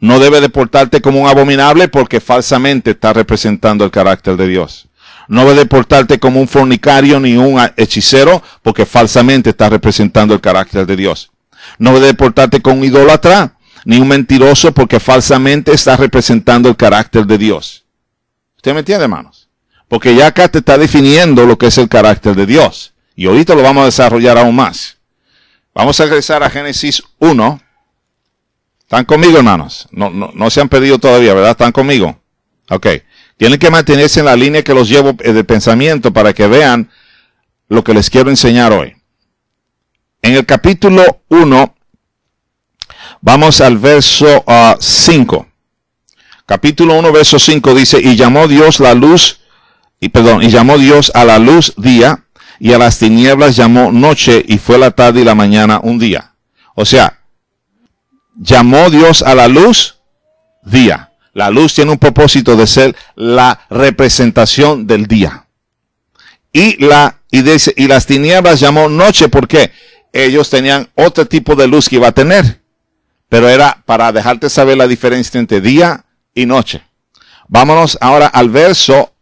No debe de como un abominable porque falsamente está representando el carácter de Dios. No debe de como un fornicario ni un hechicero porque falsamente está representando el carácter de Dios. No debe de portarte con un idólatra ni un mentiroso porque falsamente está representando el carácter de Dios. ¿Usted me entiende, hermanos? Porque ya acá te está definiendo lo que es el carácter de Dios. Y ahorita lo vamos a desarrollar aún más. Vamos a regresar a Génesis 1, ¿Están conmigo, hermanos? No, no, no se han pedido todavía, ¿verdad? ¿Están conmigo? Ok. Tienen que mantenerse en la línea que los llevo eh, de pensamiento para que vean lo que les quiero enseñar hoy. En el capítulo 1, vamos al verso 5. Ah, capítulo 1, verso 5 dice, y llamó Dios la luz, y perdón, y llamó Dios a la luz día, y a las tinieblas llamó noche, y fue la tarde y la mañana un día. O sea, llamó Dios a la luz día. La luz tiene un propósito de ser la representación del día. Y, la, y, y las tinieblas llamó noche porque ellos tenían otro tipo de luz que iba a tener. Pero era para dejarte saber la diferencia entre día y noche. Vámonos ahora al verso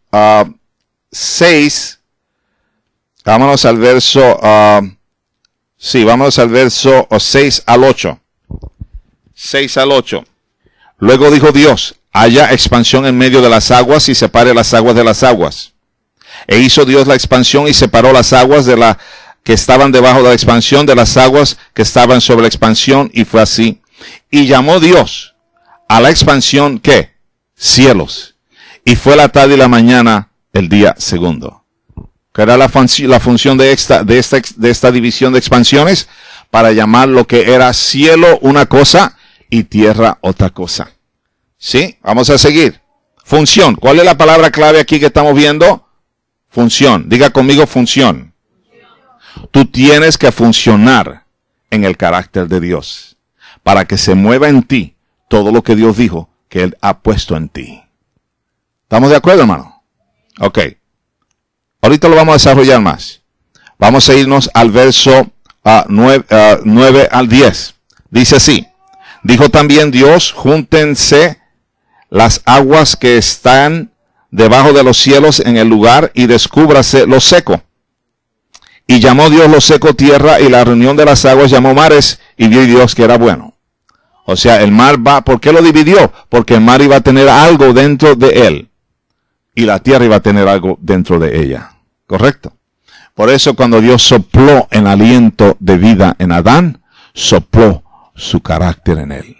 6. Ah, vámonos al verso, ah, sí, vámonos al verso 6 al 8. 6 al 8. Luego dijo Dios, haya expansión en medio de las aguas y separe las aguas de las aguas. E hizo Dios la expansión y separó las aguas de la que estaban debajo de la expansión de las aguas que estaban sobre la expansión y fue así. Y llamó Dios a la expansión que cielos. Y fue la tarde y la mañana el día segundo. Que era la, la función de esta, de esta, de esta división de expansiones para llamar lo que era cielo una cosa y tierra otra cosa. ¿Sí? Vamos a seguir. Función. ¿Cuál es la palabra clave aquí que estamos viendo? Función. Diga conmigo función. Tú tienes que funcionar en el carácter de Dios para que se mueva en ti todo lo que Dios dijo que Él ha puesto en ti. ¿Estamos de acuerdo, hermano? Ok. Ahorita lo vamos a desarrollar más. Vamos a irnos al verso a ah, 9 ah, al 10. Dice así. Dijo también Dios, júntense las aguas que están debajo de los cielos en el lugar y descúbrase lo seco. Y llamó Dios lo seco tierra y la reunión de las aguas llamó mares y vio Dios que era bueno. O sea, el mar va, ¿por qué lo dividió? Porque el mar iba a tener algo dentro de él y la tierra iba a tener algo dentro de ella. ¿Correcto? Por eso cuando Dios sopló en aliento de vida en Adán, sopló su carácter en él,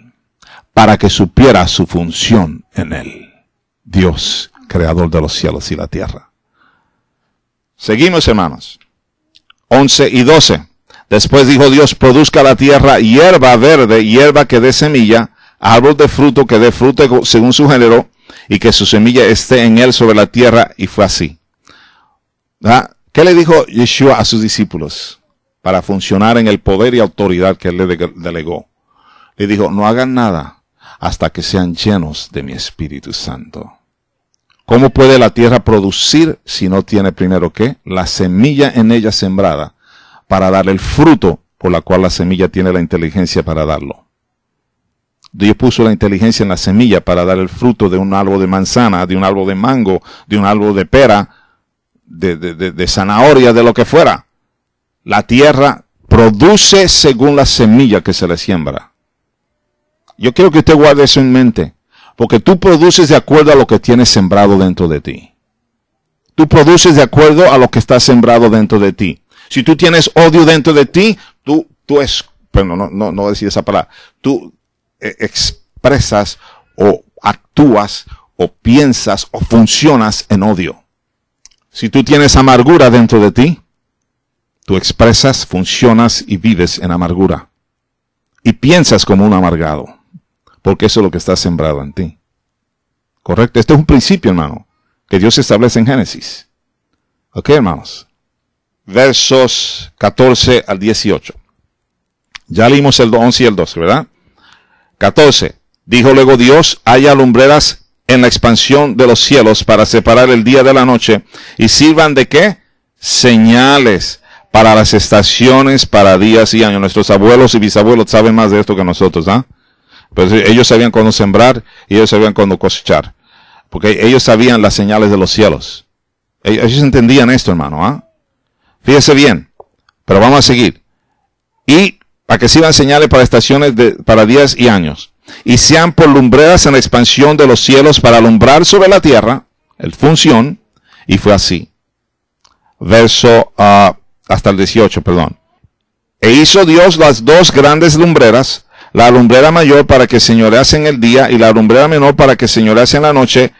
para que supiera su función en él. Dios, creador de los cielos y la tierra. Seguimos, hermanos. 11 y 12. Después dijo Dios, produzca la tierra hierba verde, hierba que dé semilla, árbol de fruto que dé fruto según su género, y que su semilla esté en él sobre la tierra, y fue así. ¿Ah? ¿Qué le dijo Yeshua a sus discípulos para funcionar en el poder y autoridad que él le delegó? y dijo, no hagan nada hasta que sean llenos de mi Espíritu Santo. ¿Cómo puede la tierra producir si no tiene primero qué? La semilla en ella sembrada para dar el fruto por la cual la semilla tiene la inteligencia para darlo. Dios puso la inteligencia en la semilla para dar el fruto de un árbol de manzana, de un árbol de mango, de un árbol de pera, de, de, de, de zanahoria, de lo que fuera. La tierra produce según la semilla que se le siembra. Yo quiero que usted guarde eso en mente, porque tú produces de acuerdo a lo que tienes sembrado dentro de ti. Tú produces de acuerdo a lo que está sembrado dentro de ti. Si tú tienes odio dentro de ti, tú, tú es, no, no, no decir esa palabra, tú eh, expresas o actúas o piensas o funcionas en odio. Si tú tienes amargura dentro de ti, tú expresas, funcionas y vives en amargura. Y piensas como un amargado porque eso es lo que está sembrado en ti. Correcto. Este es un principio, hermano, que Dios establece en Génesis. Ok, hermanos. Versos 14 al 18. Ya leímos el 11 y el 12, ¿verdad? 14. Dijo luego Dios, haya lumbreras en la expansión de los cielos para separar el día de la noche y sirvan de qué? Señales para las estaciones, para días y años. Nuestros abuelos y bisabuelos saben más de esto que nosotros, ¿ah? Pero ellos sabían cuándo sembrar y ellos sabían cuándo cosechar. Porque ellos sabían las señales de los cielos. Ellos entendían esto, hermano. ¿ah? Fíjese bien. Pero vamos a seguir. Y a que sirvan señales para estaciones para días y años. Y sean por lumbreras en la expansión de los cielos para alumbrar sobre la tierra. El función. Y fue así. Verso ah, hasta el 18, perdón. E hizo Dios las dos grandes lumbreras la lumbrera mayor para que señorease en el día y la lumbrera menor para que señorease en la noche,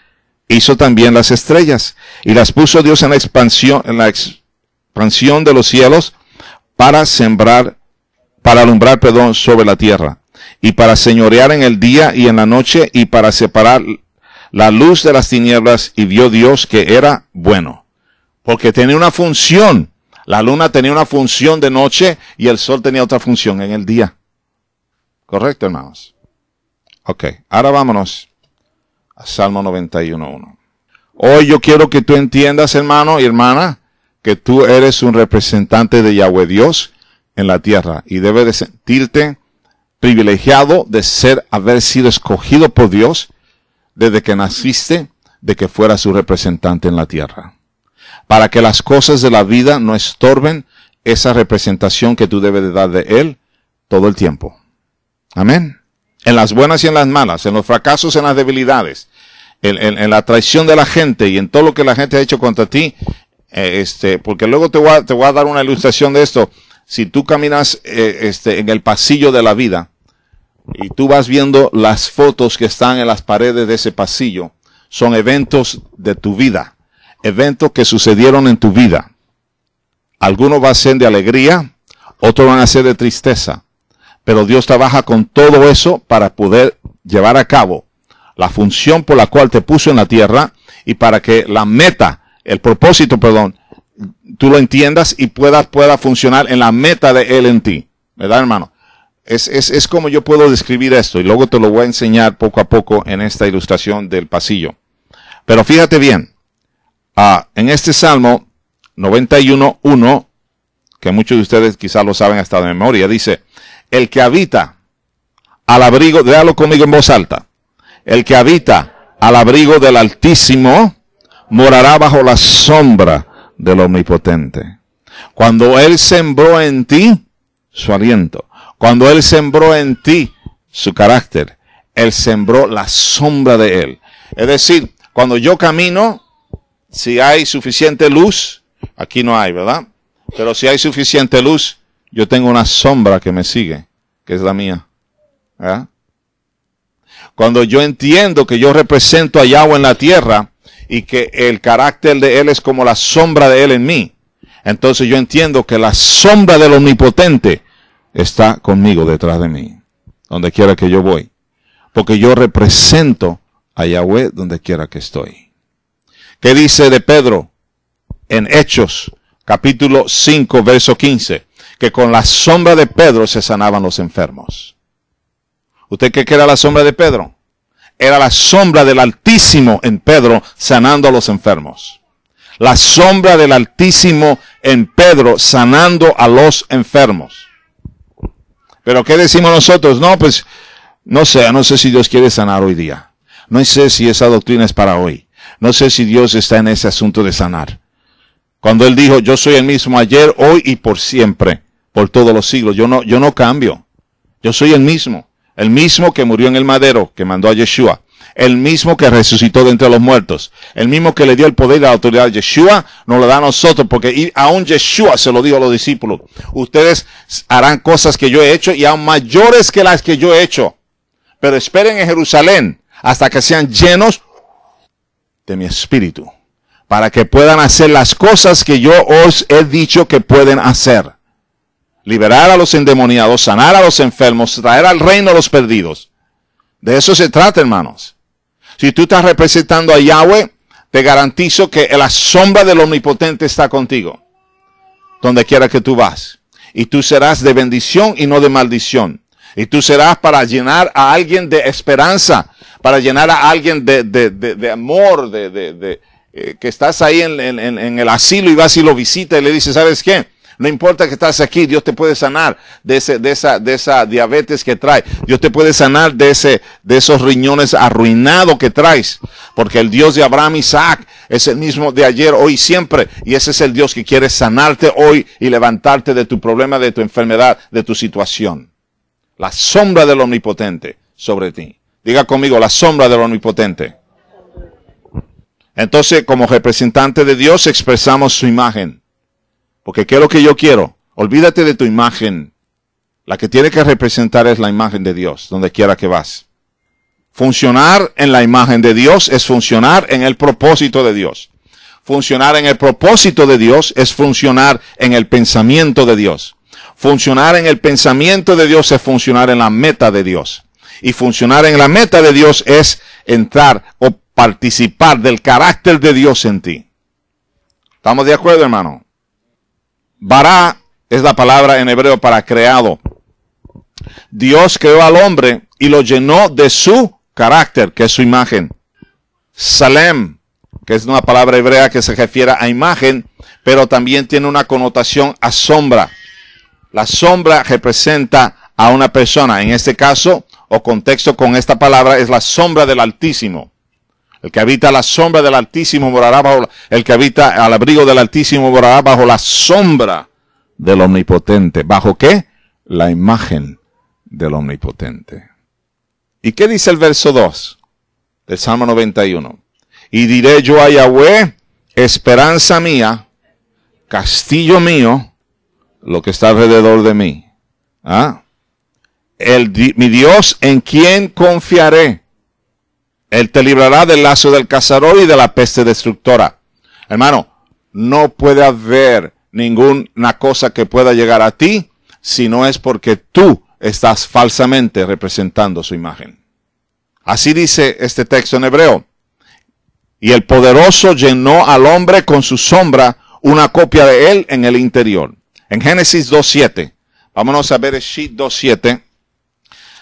hizo también las estrellas y las puso Dios en la expansión, en la expansión de los cielos para sembrar, para alumbrar, perdón, sobre la tierra y para señorear en el día y en la noche y para separar la luz de las tinieblas y vio Dios que era bueno. Porque tenía una función. La luna tenía una función de noche y el sol tenía otra función en el día. ¿Correcto, hermanos? Ok, ahora vámonos a Salmo 91.1. Hoy yo quiero que tú entiendas, hermano y hermana, que tú eres un representante de Yahweh Dios en la tierra y debes de sentirte privilegiado de ser, haber sido escogido por Dios desde que naciste, de que fuera su representante en la tierra. Para que las cosas de la vida no estorben esa representación que tú debes de dar de Él todo el tiempo. Amén. En las buenas y en las malas, en los fracasos, en las debilidades, en, la traición de la gente y en todo lo que la gente ha hecho contra ti. Eh, este, porque luego te voy, a, dar una ilustración de esto. Si tú caminas eh, este, en el pasillo de la vida y tú vas viendo las fotos que están en las paredes de ese pasillo, son eventos de tu vida, eventos que sucedieron en tu vida. Algunos van a ser de alegría, otros van a ser de tristeza pero Dios trabaja con todo eso para poder llevar a cabo la función por la cual te puso en la tierra y para que la meta, el propósito, perdón, tú lo entiendas y puedas pueda funcionar en la meta de Él en ti. ¿Verdad, hermano? Es, es como yo puedo describir esto y luego te lo voy a enseñar poco a poco en esta ilustración del pasillo. Pero fíjate bien, ah, en este Salmo 91.1, que muchos de ustedes quizás lo saben hasta de memoria, dice, el que habita al abrigo, déjalo conmigo en voz alta, el que habita al abrigo del Altísimo morará bajo la sombra del Omnipotente. Cuando Él sembró en ti su aliento, cuando Él sembró en ti su carácter, Él sembró la sombra de Él. Es decir, cuando yo camino, si hay suficiente luz, aquí no hay, ¿verdad? Pero si hay suficiente luz, yo tengo una sombra que me sigue, que es la mía. Cuando yo entiendo que yo represento a Yahweh en la tierra y que el carácter de Él es como la sombra de Él en mí, entonces yo entiendo que la sombra del Omnipotente está conmigo detrás de mí, donde quiera que yo voy. Porque yo represento a Yahweh donde quiera que estoy. ¿Qué dice de Pedro en Hechos capítulo 5 verso 15? que con la sombra de Pedro se sanaban los enfermos. ¿Usted cree que era la sombra de Pedro? Era la sombra del Altísimo en Pedro sanando a los enfermos. La sombra del Altísimo en Pedro sanando a los enfermos. Pero ¿qué decimos nosotros? No, pues no sé, no sé si Dios quiere sanar hoy día. No sé si esa doctrina es para hoy. No sé si Dios está en ese asunto de sanar. Cuando Él dijo, yo soy el mismo ayer, hoy y por siempre por todos los siglos. Yo no, yo no cambio. Yo soy el mismo. El mismo que murió en el madero, que mandó a Yeshua. El mismo que resucitó de entre los muertos. El mismo que le dio el poder y la autoridad a Yeshua, nos lo da a nosotros, porque aún Yeshua se lo dijo a los discípulos. Ustedes harán cosas que yo he hecho y aún mayores que las que yo he hecho. Pero esperen en Jerusalén hasta que sean llenos de mi espíritu, para que puedan hacer las cosas que yo os he dicho que pueden hacer liberar a los endemoniados, sanar a los enfermos, traer al reino a los perdidos. De eso se trata, hermanos. Si tú estás representando a Yahweh, te garantizo que la sombra del Omnipotente está contigo, donde quiera que tú vas. Y tú serás de bendición y no de maldición. Y tú serás para llenar a alguien de esperanza, para llenar a alguien de, de, de, de amor, de, eh, que estás ahí en, en el asilo y vas y lo visitas y le dices, ¿sabes qué? No importa que estás aquí, Dios te puede sanar de, ese, de, esa, de esa diabetes que trae. Dios te puede sanar de, ese, de esos riñones arruinados que traes. Porque el Dios de Abraham, Isaac, es el mismo de ayer, hoy, siempre. Y ese es el Dios que quiere sanarte hoy y levantarte de tu problema, de tu enfermedad, de tu situación. La sombra del Omnipotente sobre ti. Diga conmigo, la sombra del Omnipotente. Entonces, como representante de Dios, expresamos su imagen. Porque ¿qué es lo que yo quiero? Olvídate de tu imagen. La que tiene que representar es la imagen de Dios, donde quiera que vas. Funcionar en la imagen de Dios es funcionar en el propósito de Dios. Funcionar en el propósito de Dios es funcionar en el pensamiento de Dios. Funcionar en el pensamiento de Dios es funcionar en la meta de Dios. Y funcionar en la meta de Dios es entrar o participar del carácter de Dios en ti. ¿Estamos de acuerdo, hermano? Bará es la palabra en hebreo para creado. Dios creó al hombre y lo llenó de su carácter, que es su imagen. Salem, que es una palabra hebrea que se refiere a imagen, pero también tiene una connotación a sombra. La sombra representa a una persona. En este caso, o contexto con esta palabra, es la sombra del Altísimo. El que habita la sombra del Altísimo morará bajo la, el que habita al abrigo del Altísimo morará bajo la sombra del Omnipotente. ¿Bajo qué? La imagen del Omnipotente. ¿Y qué dice el verso 2 del Salmo 91? Y diré yo a Yahweh, esperanza mía, castillo mío, lo que está alrededor de mí. ¿Ah? El, mi Dios en quien confiaré él te librará del lazo del cazador y de la peste destructora. Hermano, no puede haber ninguna cosa que pueda llegar a ti si no es porque tú estás falsamente representando su imagen. Así dice este texto en hebreo. Y el poderoso llenó al hombre con su sombra una copia de él en el interior. En Génesis 2.7. Vámonos a ver si 2.7.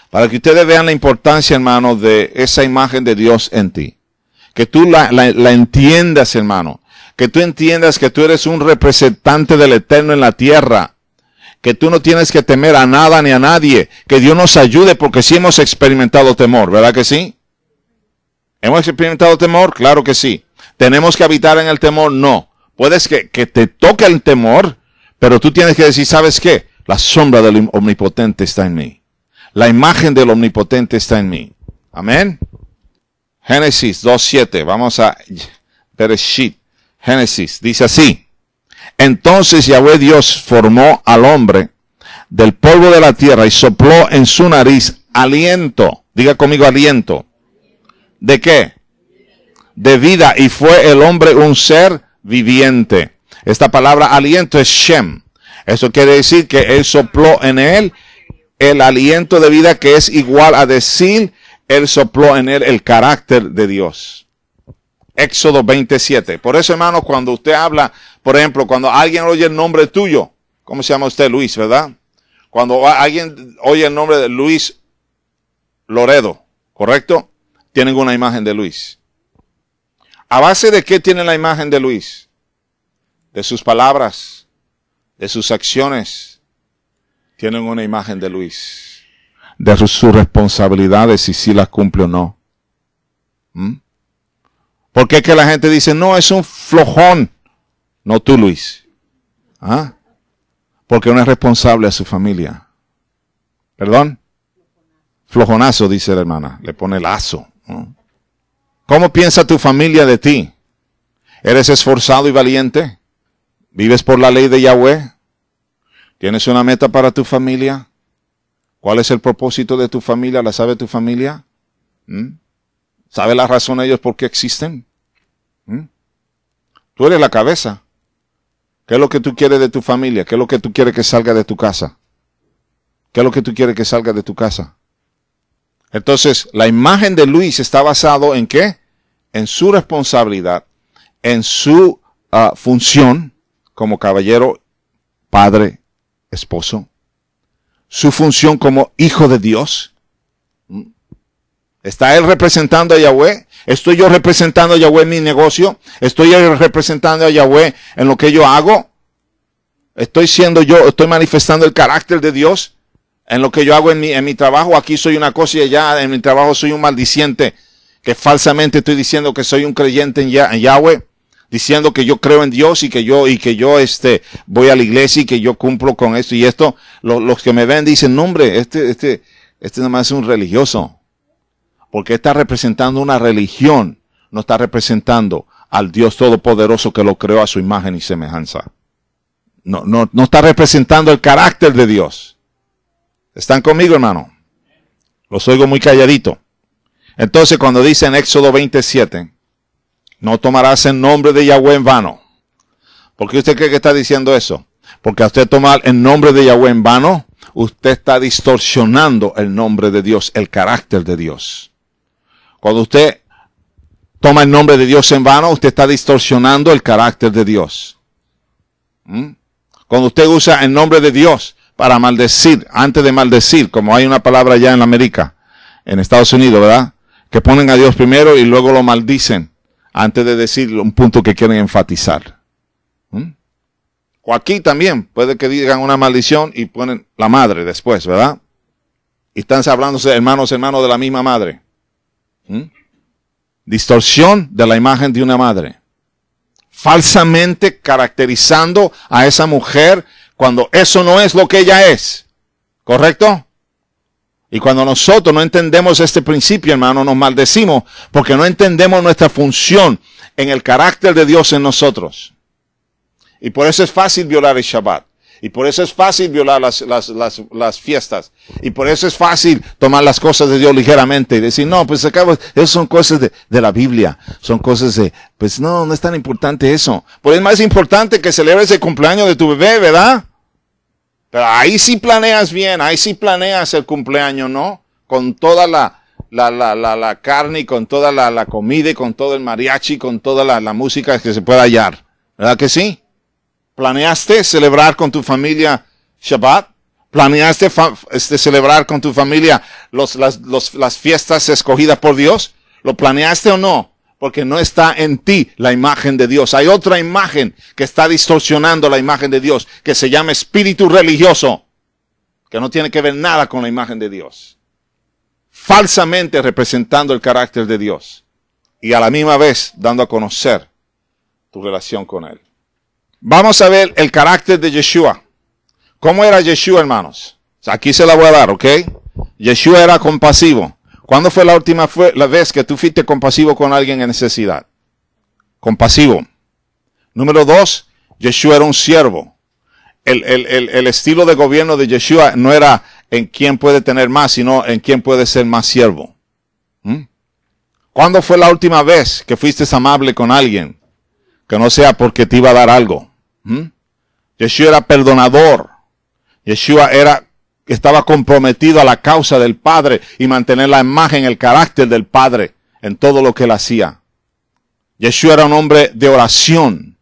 Para que ustedes vean la importancia, hermano, de esa imagen de Dios en ti. Que tú la, entiendas, hermano. Que tú entiendas que tú eres un representante del Eterno en la tierra que tú no tienes que temer a nada ni a nadie, que Dios nos ayude porque sí hemos experimentado temor, ¿verdad que sí? ¿Hemos experimentado temor? Claro que sí. ¿Tenemos que habitar en el temor? No. Puedes que, que te toque el temor, pero tú tienes que decir, ¿sabes qué? La sombra del omnipotente está en mí. La imagen del omnipotente está en mí. Amén. Génesis 2.7. Vamos a ver Bereshit. Génesis. Dice así. Entonces Yahweh Dios formó al hombre del polvo de la tierra y sopló en su nariz aliento. Diga conmigo aliento. ¿De qué? De vida. Y fue el hombre un ser viviente. Esta palabra aliento es Shem. Eso quiere decir que él sopló en él el aliento de vida que es igual a decir, Él sopló en él el carácter de Dios. Éxodo 27. Por eso, hermano, cuando usted habla, por ejemplo, cuando alguien oye el nombre tuyo, ¿cómo se llama usted? Luis, ¿verdad? Cuando alguien oye el nombre de Luis Loredo, ¿correcto? Tienen una imagen de Luis. ¿A base de qué tienen la imagen de Luis? De sus palabras, de sus acciones, tienen una imagen de Luis, de sus responsabilidades y si las cumple o no. ¿Mm? ¿Por qué es que la gente dice, no, es un flojón. No tú, Luis. ¿Ah? Porque no es responsable a su familia. ¿Perdón? Flojonazo, dice la hermana. Le pone lazo. aso. ¿Cómo piensa tu familia de ti? ¿Eres esforzado y valiente? ¿Vives por la ley de Yahweh? ¿Tienes una meta para tu familia? ¿Cuál es el propósito de tu familia? ¿La sabe tu familia? ¿Mm? ¿Sabe la razón ellos por qué existen? ¿Mm? Tú eres la cabeza. ¿Qué es lo que tú quieres de tu familia? ¿Qué es lo que tú quieres que salga de tu casa? ¿Qué es lo que tú quieres que salga de tu casa? Entonces, la imagen de Luis está basado en qué? En su responsabilidad, en su ah, función como caballero, padre esposo, su función como hijo de Dios. ¿Mm? ¿Está él representando a Yahweh? ¿Estoy yo representando a Yahweh en mi negocio? ¿Estoy representando a Yahweh en lo que yo hago? ¿Estoy siendo yo, estoy manifestando el carácter de Dios en lo que yo hago en mi, en mi trabajo? Aquí soy una cosa y allá en mi trabajo soy un maldiciente que falsamente estoy diciendo que soy un creyente en, Yahweh diciendo que yo creo en Dios y que yo, y que yo, este, voy a la iglesia y que yo cumplo con esto y esto, los, que me ven dicen, no hombre, este, este, este nomás es un religioso. Porque está representando una religión, no está representando al Dios Todopoderoso que lo creó a su imagen y semejanza. No, no, no está representando el carácter de Dios. ¿Están conmigo, hermano? Los oigo muy calladito. Entonces, cuando dice en Éxodo 27, no tomarás el nombre de Yahweh en vano. ¿Por qué usted cree que está diciendo eso? Porque a usted tomar el nombre de Yahweh en vano, usted está distorsionando el nombre de Dios, el carácter de Dios. Cuando usted toma el nombre de Dios en vano, usted está distorsionando el carácter de Dios. ¿Mm? Cuando usted usa el nombre de Dios para maldecir, antes de maldecir, como hay una palabra ya en América, en Estados Unidos, ¿verdad? Que ponen a Dios primero y luego lo maldicen antes de decir un punto que quieren enfatizar. ¿Mm? O aquí también puede que digan una maldición y ponen la madre después, ¿verdad? Y están hablándose hermanos, hermanos de la misma madre. ¿Mm? Distorsión de la imagen de una madre. Falsamente caracterizando a esa mujer cuando eso no es lo que ella es. ¿Correcto? Y cuando nosotros no entendemos este principio, hermano, nos maldecimos porque no entendemos nuestra función en el carácter de Dios en nosotros. Y por eso es fácil violar el Shabbat. Y por eso es fácil violar las, las, las, fiestas. Y por eso es fácil tomar las cosas de Dios ligeramente y decir, no, pues acabo, eso son cosas de, de, la Biblia. Son cosas de, pues no, no es tan importante eso. Pues es más importante que celebres el cumpleaños de tu bebé, ¿verdad? Pero ahí sí planeas bien, ahí sí planeas el cumpleaños, ¿no? Con toda la, la, la, la, la carne y con toda la, comida y con todo el mariachi, con toda la, música que se pueda hallar. ¿Verdad que sí? ¿Planeaste celebrar con tu familia Shabbat? ¿Planeaste este, celebrar con tu familia las fiestas escogidas por Dios? ¿Lo planeaste o no? porque no está en ti la imagen de Dios. Hay otra imagen que está distorsionando la imagen de Dios, que se llama espíritu religioso, que no tiene que ver nada con la imagen de Dios. Falsamente representando el carácter de Dios y a la misma vez dando a conocer tu relación con Él. Vamos a ver el carácter de Yeshua. ¿Cómo era Yeshua, hermanos? Aquí se la voy a dar, ¿ok? Yeshua era compasivo. ¿Cuándo fue la última vez que tú fuiste compasivo con alguien en necesidad? Compasivo. Número dos, Yeshua era un siervo. El, estilo de gobierno de Yeshua no era en quién puede tener más, sino en quién puede ser más siervo. ¿Mm? ¿Cuándo fue la última vez que fuiste amable con alguien? Que no sea porque te iba a dar algo. ¿Mm? Yeshua era perdonador. Yeshua era estaba comprometido a la causa del Padre y mantener la imagen, el carácter del Padre en todo lo que él hacía. Yeshua era un hombre de oración.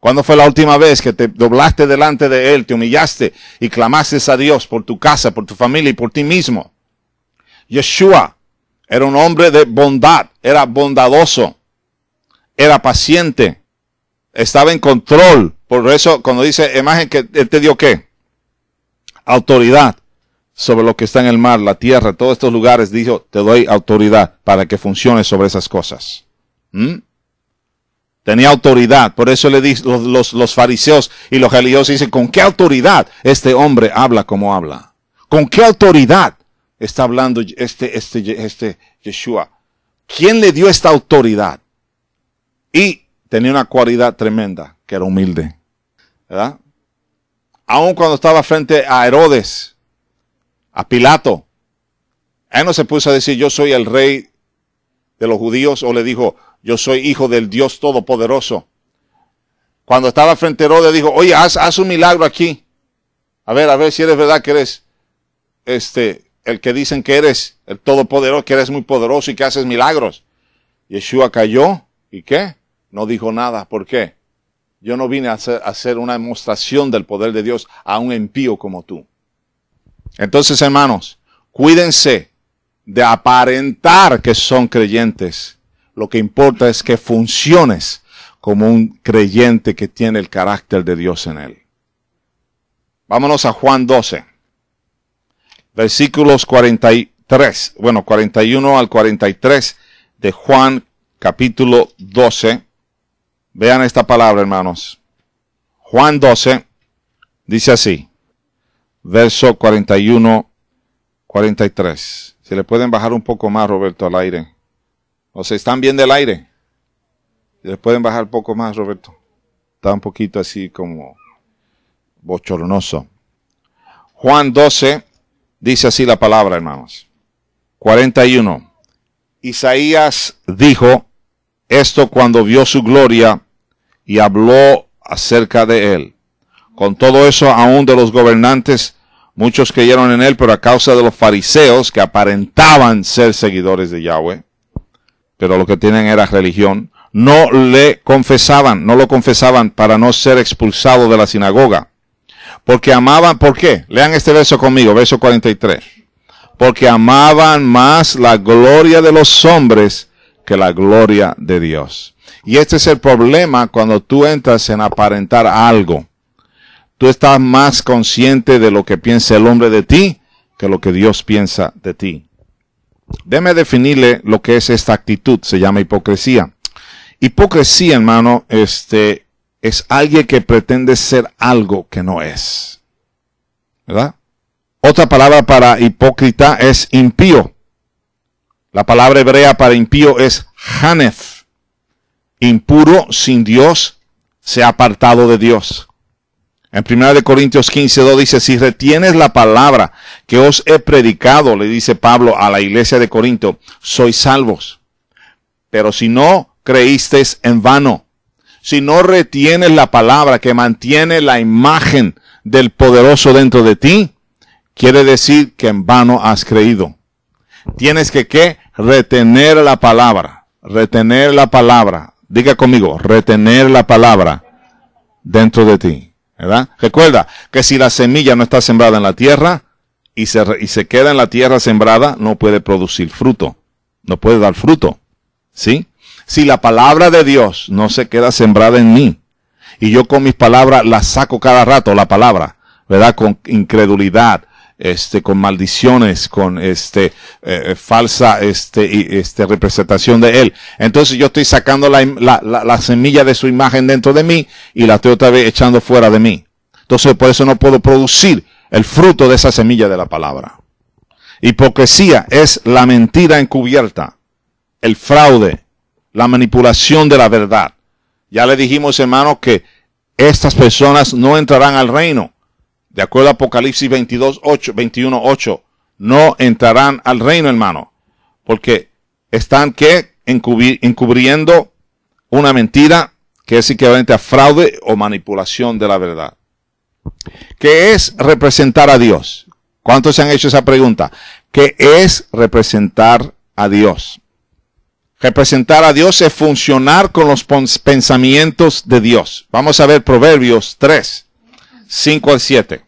¿Cuándo fue la última vez que te doblaste delante de él, te humillaste y clamaste a Dios por tu casa, por tu familia y por ti mismo? Yeshua era un hombre de bondad, era bondadoso, era paciente, estaba en control. Por eso cuando dice imagen que él te dio qué? autoridad sobre lo que está en el mar, la tierra, todos estos lugares, dijo, te doy autoridad para que funcione sobre esas cosas. ¿Mm? Tenía autoridad, por eso le dice, los, fariseos y los religiosos dicen, ¿con qué autoridad este hombre habla como habla? ¿Con qué autoridad está hablando este, este, este Yeshua? ¿Quién le dio esta autoridad? Y tenía una cualidad tremenda, que era humilde. ¿Verdad? Aún cuando estaba frente a Herodes, a Pilato, él no se puso a decir yo soy el rey de los judíos o le dijo yo soy hijo del Dios Todopoderoso. Cuando estaba frente a Herodes dijo, oye, haz, un milagro aquí. A ver, a ver si eres verdad que eres este, el que dicen que eres el Todopoderoso, que eres muy poderoso y que haces milagros. Yeshua cayó y qué? No dijo nada. ¿Por qué? Yo no vine a hacer, una demostración del poder de Dios a un impío como tú. Entonces, hermanos, cuídense de aparentar que son creyentes. Lo que importa es que funciones como un creyente que tiene el carácter de Dios en él. Vámonos a Juan 12, versículos 43, bueno, 41 al 43 de Juan capítulo 12. Vean esta palabra, hermanos. Juan 12 dice así, verso 41, 43. Si le pueden bajar un poco más, Roberto, al aire. O sea, están bien del aire. Si le pueden bajar un poco más, Roberto. Está un poquito así como bochornoso. Juan 12 dice así la palabra, hermanos. 41. Isaías dijo esto cuando vio su gloria y habló acerca de él. Con todo eso, aún de los gobernantes, muchos creyeron en él, pero a causa de los fariseos que aparentaban ser seguidores de Yahweh, pero lo que tienen era religión, no le confesaban, no lo confesaban para no ser expulsado de la sinagoga. Porque amaban, ¿por qué? Lean este verso conmigo, verso 43. Porque amaban más la gloria de los hombres que la gloria de Dios. Y este es el problema cuando tú entras en aparentar algo. Tú estás más consciente de lo que piensa el hombre de ti que lo que Dios piensa de ti. Déme definirle lo que es esta actitud, se llama hipocresía. Hipocresía, hermano, este, es alguien que pretende ser algo que no es. ¿Verdad? Otra palabra para hipócrita es impío. La palabra hebrea para impío es haneth impuro, sin Dios, se ha apartado de Dios. En 1 Corintios 15, 2 dice, si retienes la palabra que os he predicado, le dice Pablo a la iglesia de Corinto, sois salvos. Pero si no creísteis en vano, si no retienes la palabra que mantiene la imagen del poderoso dentro de ti, quiere decir que en vano has creído. Tienes que, ¿qué? Retener la palabra, retener la palabra, Diga conmigo, retener la palabra dentro de ti. ¿verdad? Recuerda que si la semilla no está sembrada en la tierra y se, se queda en la tierra sembrada, no puede producir fruto. No puede dar fruto. ¿Sí? Si la palabra de Dios no se queda sembrada en mí, y yo con mis palabras la saco cada rato, la palabra, ¿verdad? Con incredulidad, este, con maldiciones, con este, eh, eh, falsa este, este, representación de él. Entonces yo estoy sacando la, la, semilla de su imagen dentro de mí y la estoy otra vez echando fuera de mí. Entonces por eso no puedo producir el fruto de esa semilla de la palabra. Hipocresía es la mentira encubierta, el fraude, la manipulación de la verdad. Ya le dijimos, hermano que estas personas no entrarán al reino de acuerdo a Apocalipsis 22, 8, 21, 8, no entrarán al reino, hermano, porque están que encubriendo una mentira que es equivalente a fraude o manipulación de la verdad. ¿Qué es representar a Dios? ¿Cuántos se han hecho esa pregunta? ¿Qué es representar a Dios? Representar a Dios es funcionar con los pensamientos de Dios. Vamos a ver Proverbios 3. 5 al 7.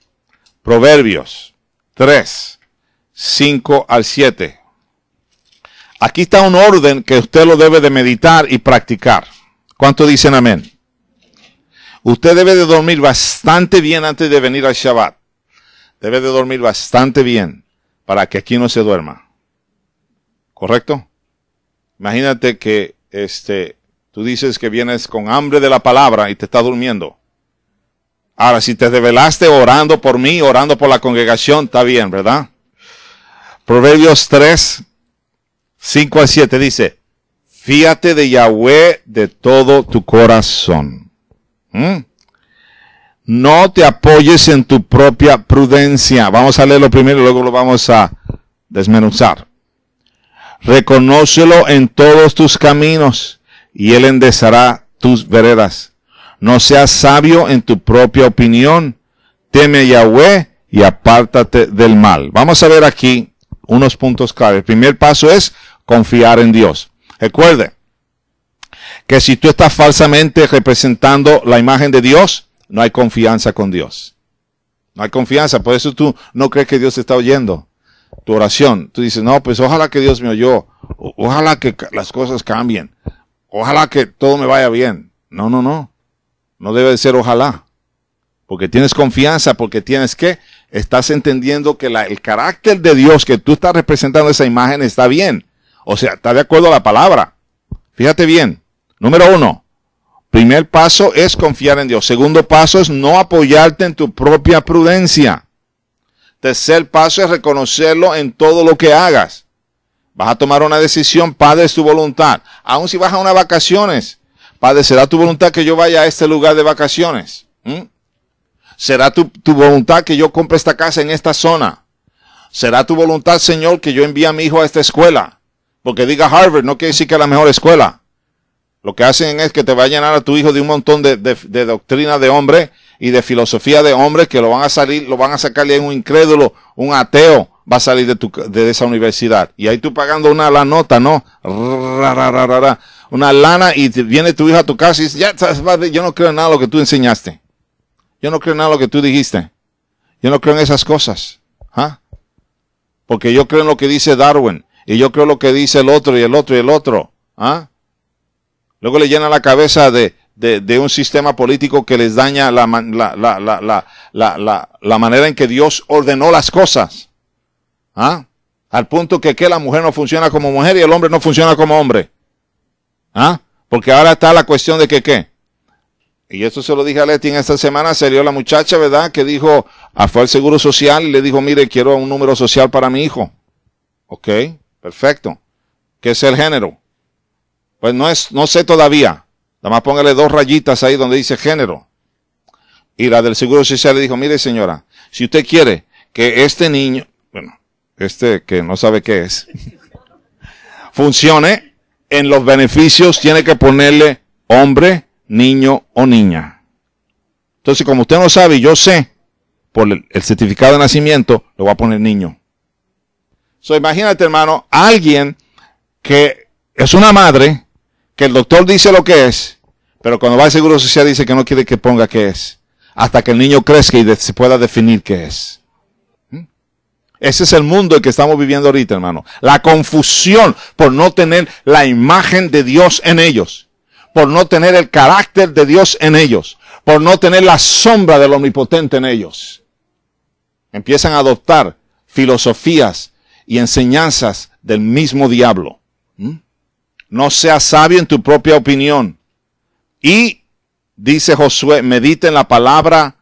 Proverbios 3, 5 al 7. Aquí está un orden que usted lo debe de meditar y practicar. ¿Cuánto dicen amén? Usted debe de dormir bastante bien antes de venir al Shabbat. Debe de dormir bastante bien para que aquí no se duerma. ¿Correcto? Imagínate que este, tú dices que vienes con hambre de la palabra y te está durmiendo. Ahora, si te develaste orando por mí, orando por la congregación, está bien, ¿verdad? Proverbios 3, 5 a 7 dice, fíate de Yahweh de todo tu corazón. ¿Mm? No te apoyes en tu propia prudencia. Vamos a leerlo primero y luego lo vamos a desmenuzar. Reconócelo en todos tus caminos y él enderezará tus veredas no seas sabio en tu propia opinión. Teme a Yahweh y apártate del mal. Vamos a ver aquí unos puntos clave. El primer paso es confiar en Dios. Recuerde que si tú estás falsamente representando la imagen de Dios, no hay confianza con Dios. No hay confianza, por eso tú no crees que Dios te está oyendo. Tu oración, tú dices, no, pues ojalá que Dios me oyó, ojalá que las cosas cambien, ojalá que todo me vaya bien. No, no, no. No debe ser ojalá. Porque tienes confianza, porque tienes que, estás entendiendo que el carácter de Dios que tú estás representando esa imagen está bien. O sea, está de acuerdo a la palabra. Fíjate bien. Número uno. Primer paso es confiar en Dios. Segundo paso es no apoyarte en tu propia prudencia. Tercer paso es reconocerlo en todo lo que hagas. Vas a tomar una decisión, Padre, es tu voluntad. Aun si vas a unas vacaciones, Padre, será tu voluntad que yo vaya a este lugar de vacaciones. ¿Mm? Será tu, voluntad que yo compre esta casa en esta zona. Será tu voluntad, Señor, que yo envíe a mi hijo a esta escuela. Porque diga Harvard, no quiere decir que es la mejor escuela. Lo que hacen es que te va a llenar a tu hijo de un montón de, doctrina de hombre y de filosofía de hombre que lo van a salir, lo van a un incrédulo, un ateo, va a salir de, esa universidad. Y ahí tú pagando una la nota, ¿no? una lana y viene tu hija a tu casa y dice, ya sabes, yo no creo en nada lo que tú enseñaste. Yo no creo en nada lo que tú dijiste. Yo no creo en esas cosas. ¿Ah? Porque yo creo en lo que dice Darwin. Y yo creo en lo que dice el otro y el otro y el otro. ¿Ah? Luego le llena la cabeza de, de, de, un sistema político que les daña la, la, la, la, manera en que Dios ordenó las cosas. ¿Ah? Al punto que, que la mujer no funciona como mujer y el hombre no funciona como hombre. ¿Ah? Porque ahora está la cuestión de que qué. Y eso se lo dije a Leti en esta semana, salió la muchacha, ¿verdad? Que dijo, ah, fue al Seguro Social y le dijo, mire, quiero un número social para mi hijo. Ok, perfecto. ¿Qué es el género? Pues no es, no sé todavía. Nada más póngale dos rayitas ahí donde dice género. Y la del Seguro Social le dijo, mire señora, si usted quiere que este niño, bueno, este que no sabe qué es, funcione, en los beneficios tiene que ponerle hombre, niño o niña. Entonces, como usted no sabe, yo sé, por el certificado de nacimiento, lo voy a poner niño. So, imagínate, hermano, alguien que es una madre, que el doctor dice lo que es, pero cuando va al Seguro Social dice que no quiere que ponga qué es, hasta que el niño crezca y se pueda definir qué es. Ese es el mundo en que estamos viviendo ahorita, hermano. La confusión por no tener la imagen de Dios en ellos, por no tener el carácter de Dios en ellos, por no tener la sombra del omnipotente en ellos. Empiezan a adoptar filosofías y enseñanzas del mismo diablo. ¿Mm? No seas sabio en tu propia opinión. Y, dice Josué, medite en la palabra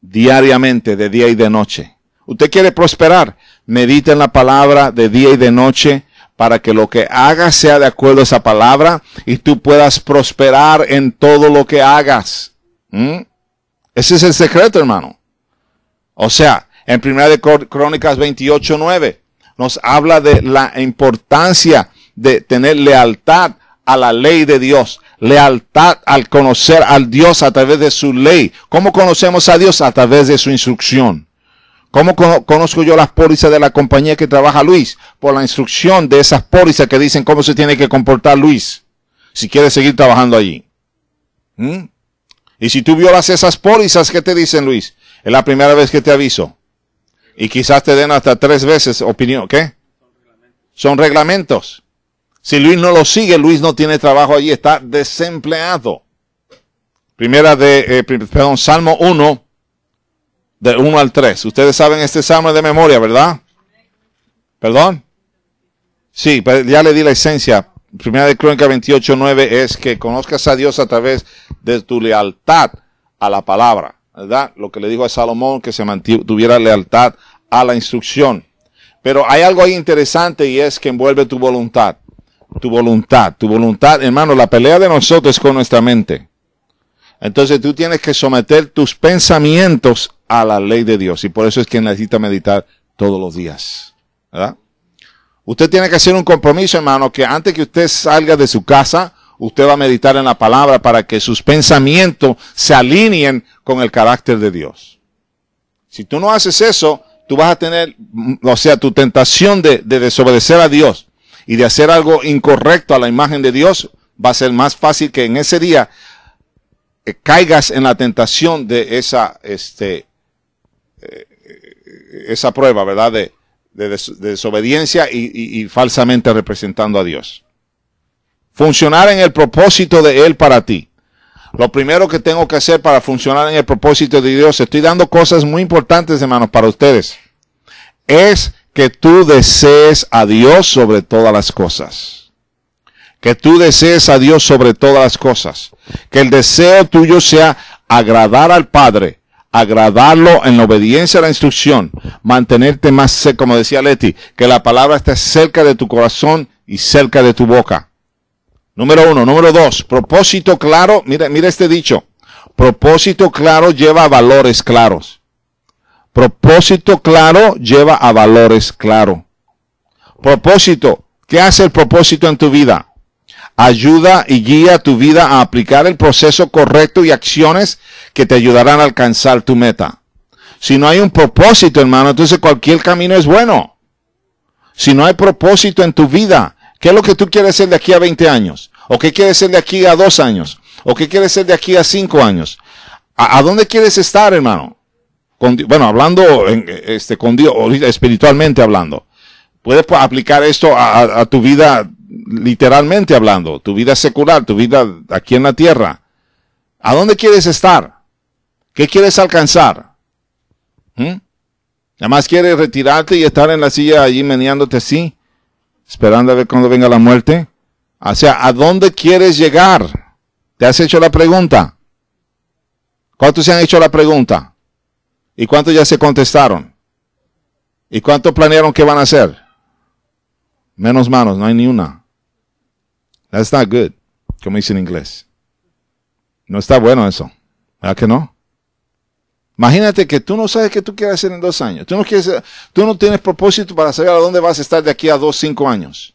diariamente, de día y de noche. Usted quiere prosperar. Medita en la palabra de día y de noche para que lo que hagas sea de acuerdo a esa palabra y tú puedas prosperar en todo lo que hagas. ¿Mm? Ese es el secreto, hermano. O sea, en Primera de Crónicas 28, 9, nos habla de la importancia de tener lealtad a la ley de Dios, lealtad al conocer al Dios a través de su ley. ¿Cómo conocemos a Dios? A través de su instrucción. ¿Cómo conozco yo las pólizas de la compañía que trabaja Luis? Por la instrucción de esas pólizas que dicen cómo se tiene que comportar Luis si quiere seguir trabajando allí. ¿Mm? Y si tú violas esas pólizas, ¿qué te dicen Luis? Es la primera vez que te aviso. Y quizás te den hasta tres veces opinión. ¿Qué? Son reglamentos. Si Luis no lo sigue, Luis no tiene trabajo allí, está desempleado. Primera de, eh, perdón, Salmo 1, de 1 al 3. Ustedes saben este examen de memoria, ¿verdad? ¿Perdón? Sí, pero pues, ya le di la esencia. Primera de Crónica 28, 9 es que conozcas a Dios a través de tu lealtad a la palabra, ¿verdad? Lo que le dijo a Salomón, que se mantuviera lealtad a la instrucción. Pero hay algo ahí interesante y es que envuelve tu voluntad. Tu voluntad, tu voluntad, hermano, la pelea de nosotros es con nuestra mente. Entonces tú tienes que someter tus pensamientos a la ley de Dios. Y por eso es que necesita meditar todos los días. ¿Verdad? Usted tiene que hacer un compromiso, hermano, que antes que usted salga de su casa, usted va a meditar en la palabra para que sus pensamientos se alineen con el carácter de Dios. Si tú no haces eso, tú vas a tener, o sea, tu tentación de, de desobedecer a Dios y de hacer algo incorrecto a la imagen de Dios va a ser más fácil que en ese día eh, caigas en la tentación de esa, este, eh, esa prueba, ¿verdad? De, desobediencia y, y falsamente representando a Dios. Funcionar en el propósito de Él para ti. Lo primero que tengo que hacer para funcionar en el propósito de Dios, estoy dando cosas muy importantes, hermanos, para ustedes, es que tú desees a Dios sobre todas las cosas. Que tú desees a Dios sobre todas las cosas. Que el deseo tuyo sea agradar al Padre, agradarlo en la obediencia a la instrucción, mantenerte más seco, como decía Leti, que la palabra esté cerca de tu corazón y cerca de tu boca. Número uno. Número dos. Propósito claro. Mira, mira este dicho. Propósito claro lleva a valores claros. Propósito claro lleva a valores claros. Propósito. ¿Qué hace el propósito en tu vida? ayuda y guía tu vida a aplicar el proceso correcto y acciones que te ayudarán a alcanzar tu meta. Si no hay un propósito, hermano, entonces cualquier camino es bueno. Si no hay propósito en tu vida, ¿qué es lo que tú quieres ser de aquí a 20 años? ¿O qué quieres ser de aquí a 2 años? ¿O qué quieres ser de aquí a 5 años? ¿A, dónde quieres estar, hermano? bueno, hablando este, con Dios, espiritualmente hablando. Puedes pues, aplicar esto a tu vida literalmente hablando, tu vida secular, tu vida aquí en la tierra. ¿A dónde quieres estar? ¿Qué quieres alcanzar? ¿Mm? quieres retirarte y estar en la silla allí meneándote así, esperando a ver cuando venga la muerte. O sea, ¿a dónde quieres llegar? ¿Te has hecho la pregunta? ¿Cuántos se han hecho la pregunta? ¿Y cuántos ya se contestaron? ¿Y cuántos planearon que van a hacer? Menos manos, no hay ni una. That's not good, como dice en inglés. No está bueno eso. ¿Verdad que no? Imagínate que tú no sabes qué tú quieres hacer en dos años. Tú no, quieres, tú no tienes propósito para saber a dónde vas a estar de aquí a dos, cinco años.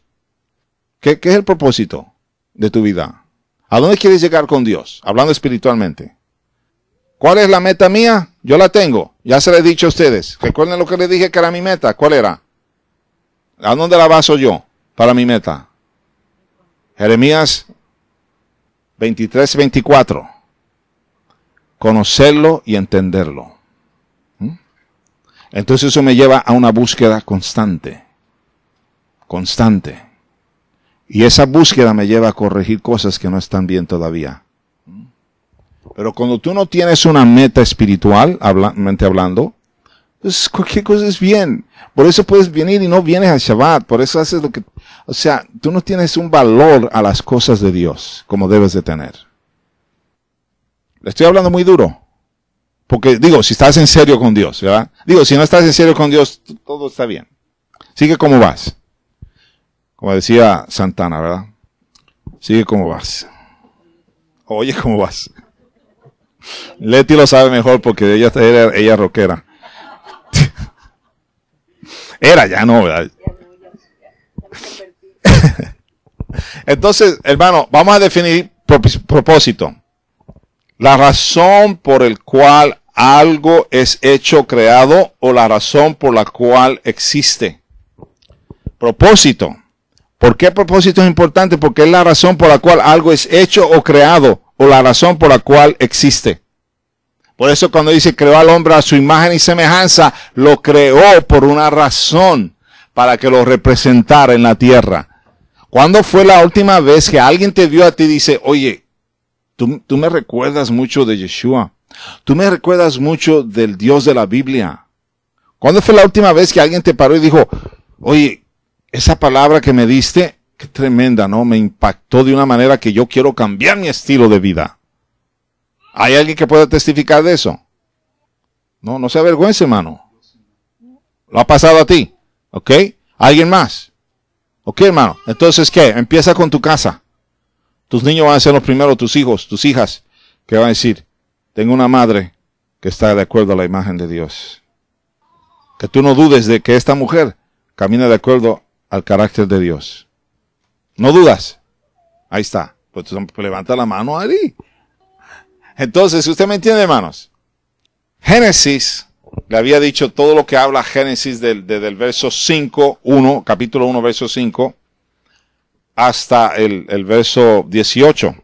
¿Qué, es el propósito de tu vida? ¿A dónde quieres llegar con Dios? Hablando espiritualmente. ¿Cuál es la meta mía? Yo la tengo. Ya se la he dicho a ustedes. Recuerden lo que les dije que era mi meta. ¿Cuál era? ¿A dónde la baso yo para mi meta? Jeremías 23, 24. Conocerlo y entenderlo. ¿Mm? Entonces eso me lleva a una búsqueda constante. Constante. Y esa búsqueda me lleva a corregir cosas que no están bien todavía. ¿Mm? Pero cuando tú no tienes una meta espiritual, mente hablando, entonces, cualquier cosa es bien. Por eso puedes venir y no vienes al Shabbat. Por eso haces lo que... O sea, tú no tienes un valor a las cosas de Dios como debes de tener. Le estoy hablando muy duro. Porque digo, si estás en serio con Dios, ¿verdad? Digo, si no estás en serio con Dios, todo está bien. Sigue como vas. Como decía Santana, ¿verdad? Sigue como vas. Oye, ¿cómo vas? Leti lo sabe mejor porque ella, ella, ella rockera. Era, ya no, ¿verdad? Entonces, hermano, vamos a definir propósito. La razón por el cual algo es hecho, creado, o la razón por la cual existe. Propósito. ¿Por qué propósito es importante? Porque es la razón por la cual algo es hecho o creado, o la razón por la cual existe. Por eso cuando dice creó al hombre a su imagen y semejanza, lo creó por una razón, para que lo representara en la tierra. ¿Cuándo fue la última vez que alguien te vio a ti y dice, oye, tú, tú me recuerdas mucho de Yeshua? Tú me recuerdas mucho del Dios de la Biblia. ¿Cuándo fue la última vez que alguien te paró y dijo, oye, esa palabra que me diste, qué tremenda, ¿no? Me impactó de una manera que yo quiero cambiar mi estilo de vida. ¿Hay alguien que pueda testificar de eso? No, no se avergüence, hermano. Lo ha pasado a ti. ¿Ok? ¿Alguien más? ¿Ok, hermano? Entonces, ¿qué? Empieza con tu casa. Tus niños van a ser los primeros, tus hijos, tus hijas, que van a decir, tengo una madre que está de acuerdo a la imagen de Dios. Que tú no dudes de que esta mujer camina de acuerdo al carácter de Dios. No dudas. Ahí está. Pues levanta la mano ahí. Entonces, ¿usted me entiende, hermanos? Génesis, le había dicho todo lo que habla Génesis del, desde el verso 5, 1, capítulo 1, verso 5, hasta el, el verso 18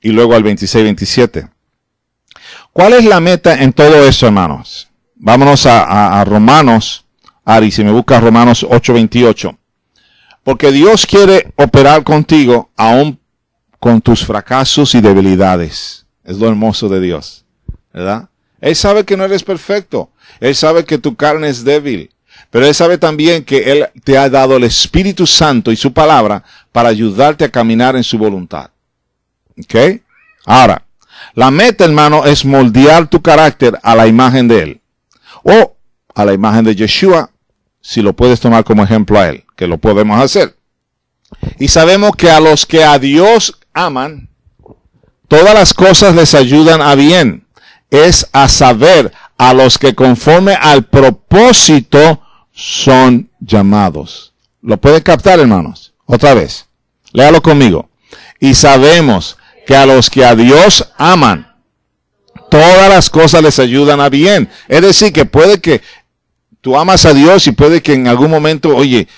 y luego al 26, 27. ¿Cuál es la meta en todo eso, hermanos? Vámonos a, a, a Romanos, Ari, si me busca Romanos 8, 28. Porque Dios quiere operar contigo aún con tus fracasos y debilidades. Es lo hermoso de Dios, ¿verdad? Él sabe que no eres perfecto. Él sabe que tu carne es débil. Pero Él sabe también que Él te ha dado el Espíritu Santo y su palabra para ayudarte a caminar en su voluntad. ¿Ok? Ahora, la meta, hermano, es moldear tu carácter a la imagen de Él. O a la imagen de Yeshua, si lo puedes tomar como ejemplo a Él, que lo podemos hacer. Y sabemos que a los que a Dios aman, todas las cosas les ayudan a bien. Es a saber, a los que conforme al propósito son llamados. ¿Lo pueden captar, hermanos? Otra vez. Léalo conmigo. Y sabemos que a los que a Dios aman, todas las cosas les ayudan a bien. Es decir, que puede que tú amas a Dios y puede que en algún momento, oye,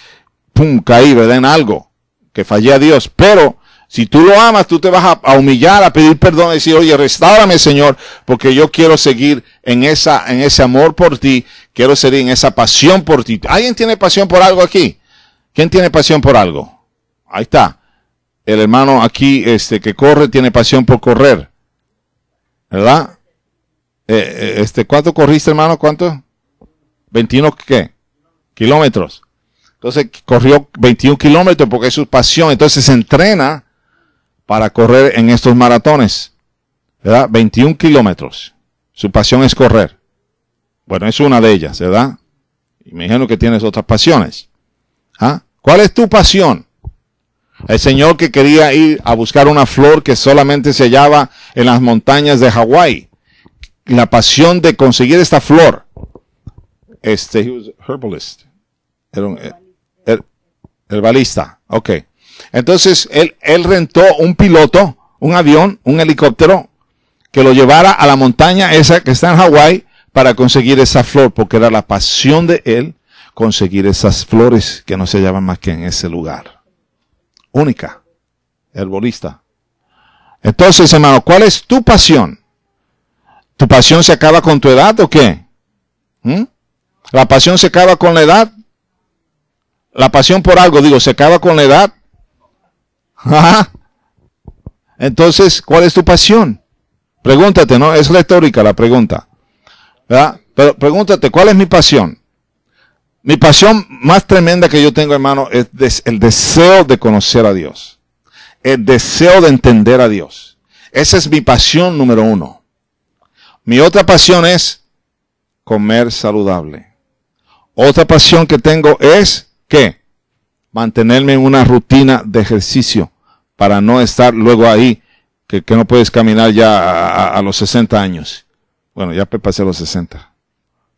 pum, caí, ¿verdad? En algo, que fallé a Dios. Pero si tú lo amas, tú te vas a, humillar, a pedir perdón, a decir, oye, restaurame, Señor, porque yo quiero seguir en esa, en ese amor por ti, quiero seguir en esa pasión por ti. ¿Alguien tiene pasión por algo aquí? ¿Quién tiene pasión por algo? Ahí está. El hermano aquí, este, que corre, tiene pasión por correr. ¿Verdad? Eh, eh, este, ¿cuánto corriste, hermano? ¿Cuánto? 21 qué? Kilómetros. Entonces corrió 21 kilómetros porque es su pasión. Entonces se entrena para correr en estos maratones, ¿verdad? 21 kilómetros. Su pasión es correr. Bueno, es una de ellas, ¿verdad? Imagino que tienes otras pasiones. ¿Ah? ¿Cuál es tu pasión? El señor que quería ir a buscar una flor que solamente se hallaba en las montañas de Hawái. La pasión de conseguir esta flor. Este, he was herbalist. Er, er, herbalista. Ok. Entonces él, él rentó un piloto, un avión, un helicóptero, que lo llevara a la montaña esa que está en Hawái para conseguir esa flor, porque era la pasión de él conseguir esas flores que no se hallaban más que en ese lugar. Única, herbolista. Entonces, hermano, ¿cuál es tu pasión? ¿Tu pasión se acaba con tu edad o qué? ¿Mm? ¿La pasión se acaba con la edad? ¿La pasión por algo, digo, se acaba con la edad? Entonces, ¿cuál es tu pasión? Pregúntate, ¿no? Es retórica la pregunta. ¿verdad? Pero pregúntate, ¿cuál es mi pasión? Mi pasión más tremenda que yo tengo, hermano, es el deseo de conocer a Dios. El deseo de entender a Dios. Esa es mi pasión número uno. Mi otra pasión es comer saludable. Otra pasión que tengo es, ¿qué? Mantenerme en una rutina de ejercicio para no estar luego ahí, que, no puedes caminar ya a, los 60 años. Bueno, ya pasé los 60.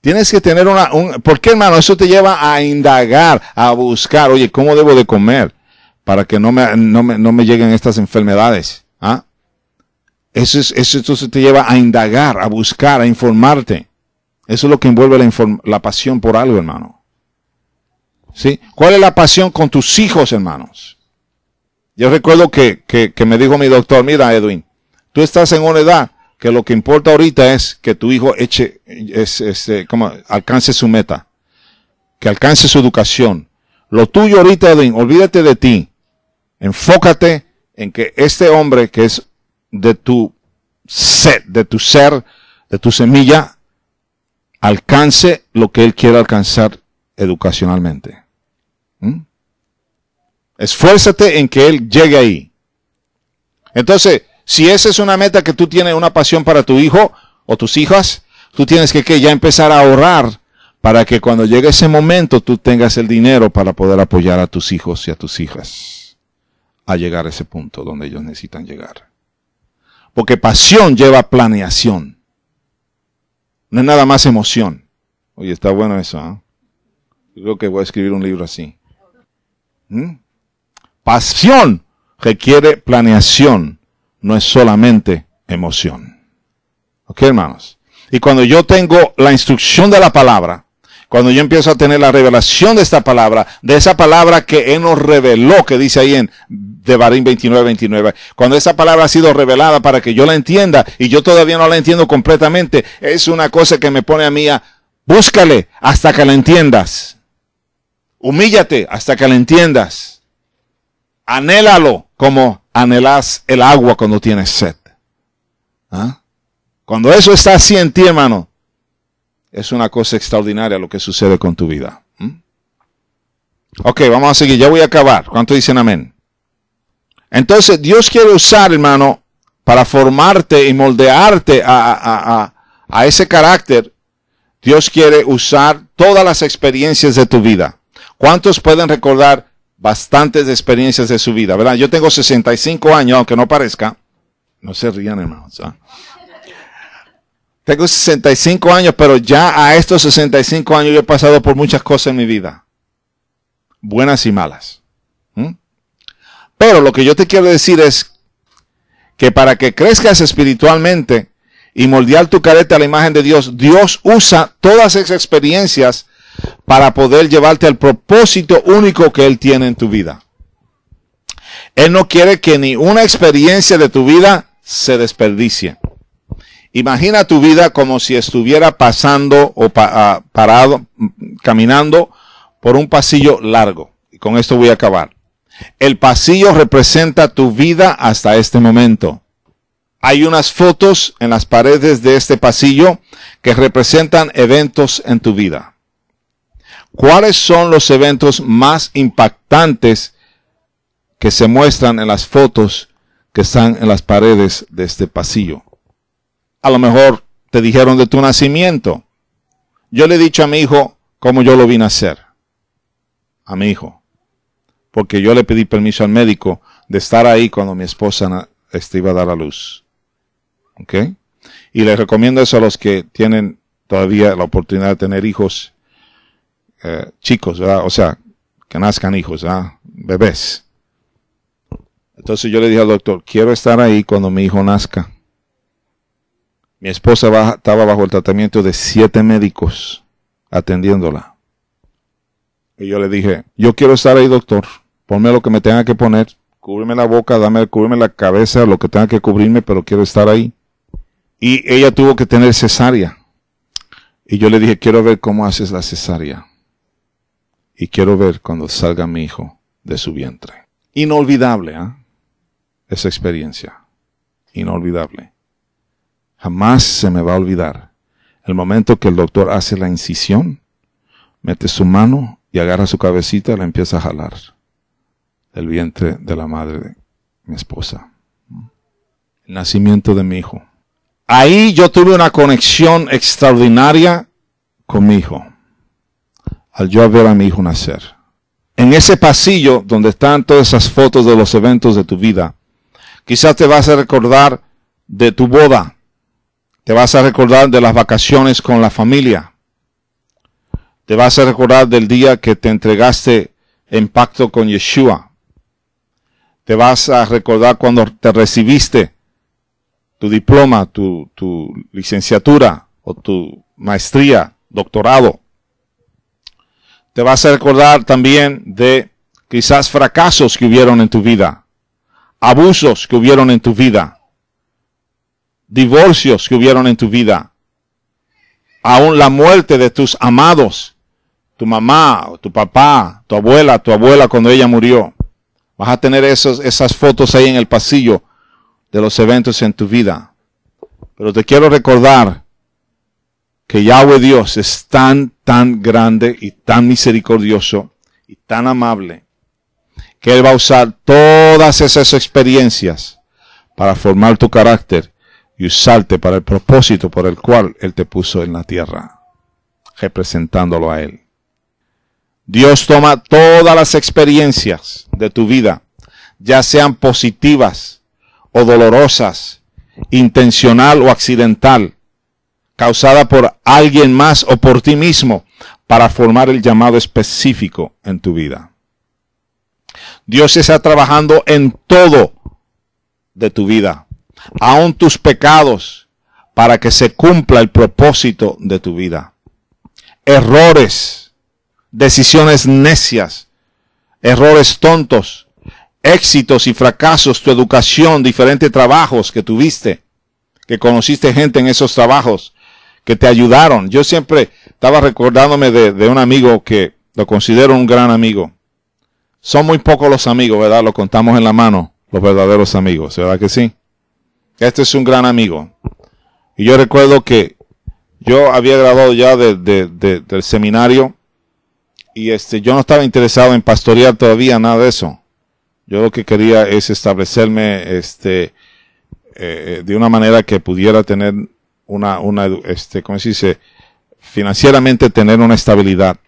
Tienes que tener una, ¿por qué hermano? Eso te lleva a indagar, a buscar, oye, ¿cómo debo de comer? Para que no me, no me, no me lleguen estas enfermedades. ¿ah? Eso, es, eso se te lleva a indagar, a buscar, a informarte. Eso es lo que envuelve la, la pasión por algo, hermano. ¿Sí? ¿Cuál es la pasión con tus hijos, hermanos? Yo recuerdo que, que, me dijo mi doctor, mira Edwin, tú estás en una edad que lo que importa ahorita es que tu hijo eche, es, este, como, alcance su meta, que alcance su educación. Lo tuyo ahorita, Edwin, olvídate de ti. Enfócate en que este hombre que es de tu ser, de tu ser, de tu semilla, alcance lo que él quiere alcanzar educacionalmente. ¿Mm? Esfuérzate en que Él llegue ahí. Entonces, si esa es una meta que tú tienes, una pasión para tu hijo o tus hijas, tú tienes que ya empezar a ahorrar para que cuando llegue ese momento tú tengas el dinero para poder apoyar a tus hijos y a tus hijas a llegar a ese punto donde ellos necesitan llegar. Porque pasión lleva planeación. No es nada más emoción. Oye, está bueno eso. ¿eh? Creo que voy a escribir un libro así. ¿Mm? pasión requiere planeación, no es solamente emoción. ¿Ok, hermanos? Y cuando yo tengo la instrucción de la palabra, cuando yo empiezo a tener la revelación de esta palabra, de esa palabra que Él nos reveló, que dice ahí en Devarim 29, 29, cuando esa palabra ha sido revelada para que yo la entienda, y yo todavía no la entiendo completamente, es una cosa que me pone a mí a, búscale hasta que la entiendas. Humíllate hasta que la entiendas anhélalo como anhelas el agua cuando tienes sed. ¿Ah? Cuando eso está así en ti, hermano, es una cosa extraordinaria lo que sucede con tu vida. ¿Mm? Ok, vamos a seguir. Ya voy a acabar. ¿Cuánto dicen amén? Entonces, Dios quiere usar, hermano, para formarte y moldearte a ese carácter. Dios quiere usar todas las experiencias de tu vida. ¿Cuántos pueden recordar bastantes experiencias de su vida, ¿verdad? Yo tengo 65 años, aunque no parezca. No se rían, hermanos. ¿ah? Tengo 65 años, pero ya a estos 65 años yo he pasado por muchas cosas en mi vida. Buenas y malas. Pero lo que yo te quiero decir es que para que crezcas espiritualmente y moldear tu careta a la imagen de Dios, Dios usa todas esas experiencias para poder llevarte al propósito único que Él tiene en tu vida. Él no quiere que ni una experiencia de tu vida se desperdicie. Imagina tu vida como si estuviera pasando o ah, parado, caminando por un pasillo largo. Y con esto voy a acabar. El pasillo representa tu vida hasta este momento. Hay unas fotos en las paredes de este pasillo que representan eventos en tu vida. ¿Cuáles son los eventos más impactantes que se muestran en las fotos que están en las paredes de este pasillo? A lo mejor te dijeron de tu nacimiento. Yo le he dicho a mi hijo cómo yo lo vi nacer. A mi hijo. Porque yo le pedí permiso al médico de estar ahí cuando mi esposa este, iba a dar a luz. ¿Ok? Y les recomiendo eso a los que tienen todavía la oportunidad de tener hijos eh, chicos, o sea, que nazcan hijos, bebés. Entonces yo le dije al doctor, quiero estar ahí cuando mi hijo nazca. Mi esposa estaba bajo el tratamiento de siete médicos atendiéndola. Y yo le dije, yo quiero estar ahí, doctor. Ponme lo que me tenga que poner. Cúbreme la boca, dame, cúbreme la cabeza, lo que tenga que cubrirme, pero quiero estar ahí. Y ella tuvo que tener cesárea. Y yo le dije, quiero ver cómo haces la cesárea y quiero ver cuando salga mi hijo de su vientre. Inolvidable, ¿eh? Esa experiencia. Inolvidable. Jamás se me va a olvidar el momento que el doctor hace la incisión, mete su mano y agarra su cabecita y la empieza a jalar del vientre de la madre de mi esposa. El nacimiento de mi hijo. Ahí yo tuve una conexión extraordinaria con mi hijo al yo ver a mi hijo nacer. En ese pasillo donde están todas esas fotos de los eventos de tu vida, quizás te vas a recordar de tu boda, te vas a recordar de las vacaciones con la familia, te vas a recordar del día que te entregaste en pacto con Yeshua, te vas a recordar cuando te recibiste tu diploma, tu, tu licenciatura o tu maestría, doctorado te vas a recordar también de quizás fracasos que hubieron en tu vida, abusos que hubieron en tu vida, divorcios que hubieron en tu vida, aún la muerte de tus amados, tu mamá, tu papá, tu abuela, tu abuela cuando ella murió. Vas a tener esas fotos ahí en el pasillo de los eventos en tu vida. Pero te quiero recordar que Yahweh Dios es tan, tan grande y tan misericordioso y tan amable que Él va a usar todas esas experiencias para formar tu carácter y usarte para el propósito por el cual Él te puso en la tierra, representándolo a Él. Dios toma todas las experiencias de tu vida, ya sean positivas o dolorosas, intencional o accidental, causada por alguien más o por ti mismo para formar el llamado específico en tu vida. Dios está trabajando en todo de tu vida, aun tus pecados, para que se cumpla el propósito de tu vida. Errores, decisiones necias, errores tontos, éxitos y fracasos, tu educación, diferentes trabajos que tuviste, que conociste gente en esos trabajos, que te ayudaron. Yo siempre estaba recordándome de, un amigo que lo considero un gran amigo. Son muy pocos los amigos, ¿verdad? Lo contamos en la mano, los verdaderos amigos, ¿verdad que sí? Este es un gran amigo. Y yo recuerdo que yo había graduado ya de, del seminario y este, yo no estaba interesado en pastorear todavía, nada de eso. Yo lo que quería es establecerme este, eh, de una manera que pudiera tener una, este, ¿cómo se dice? Financieramente tener una estabilidad.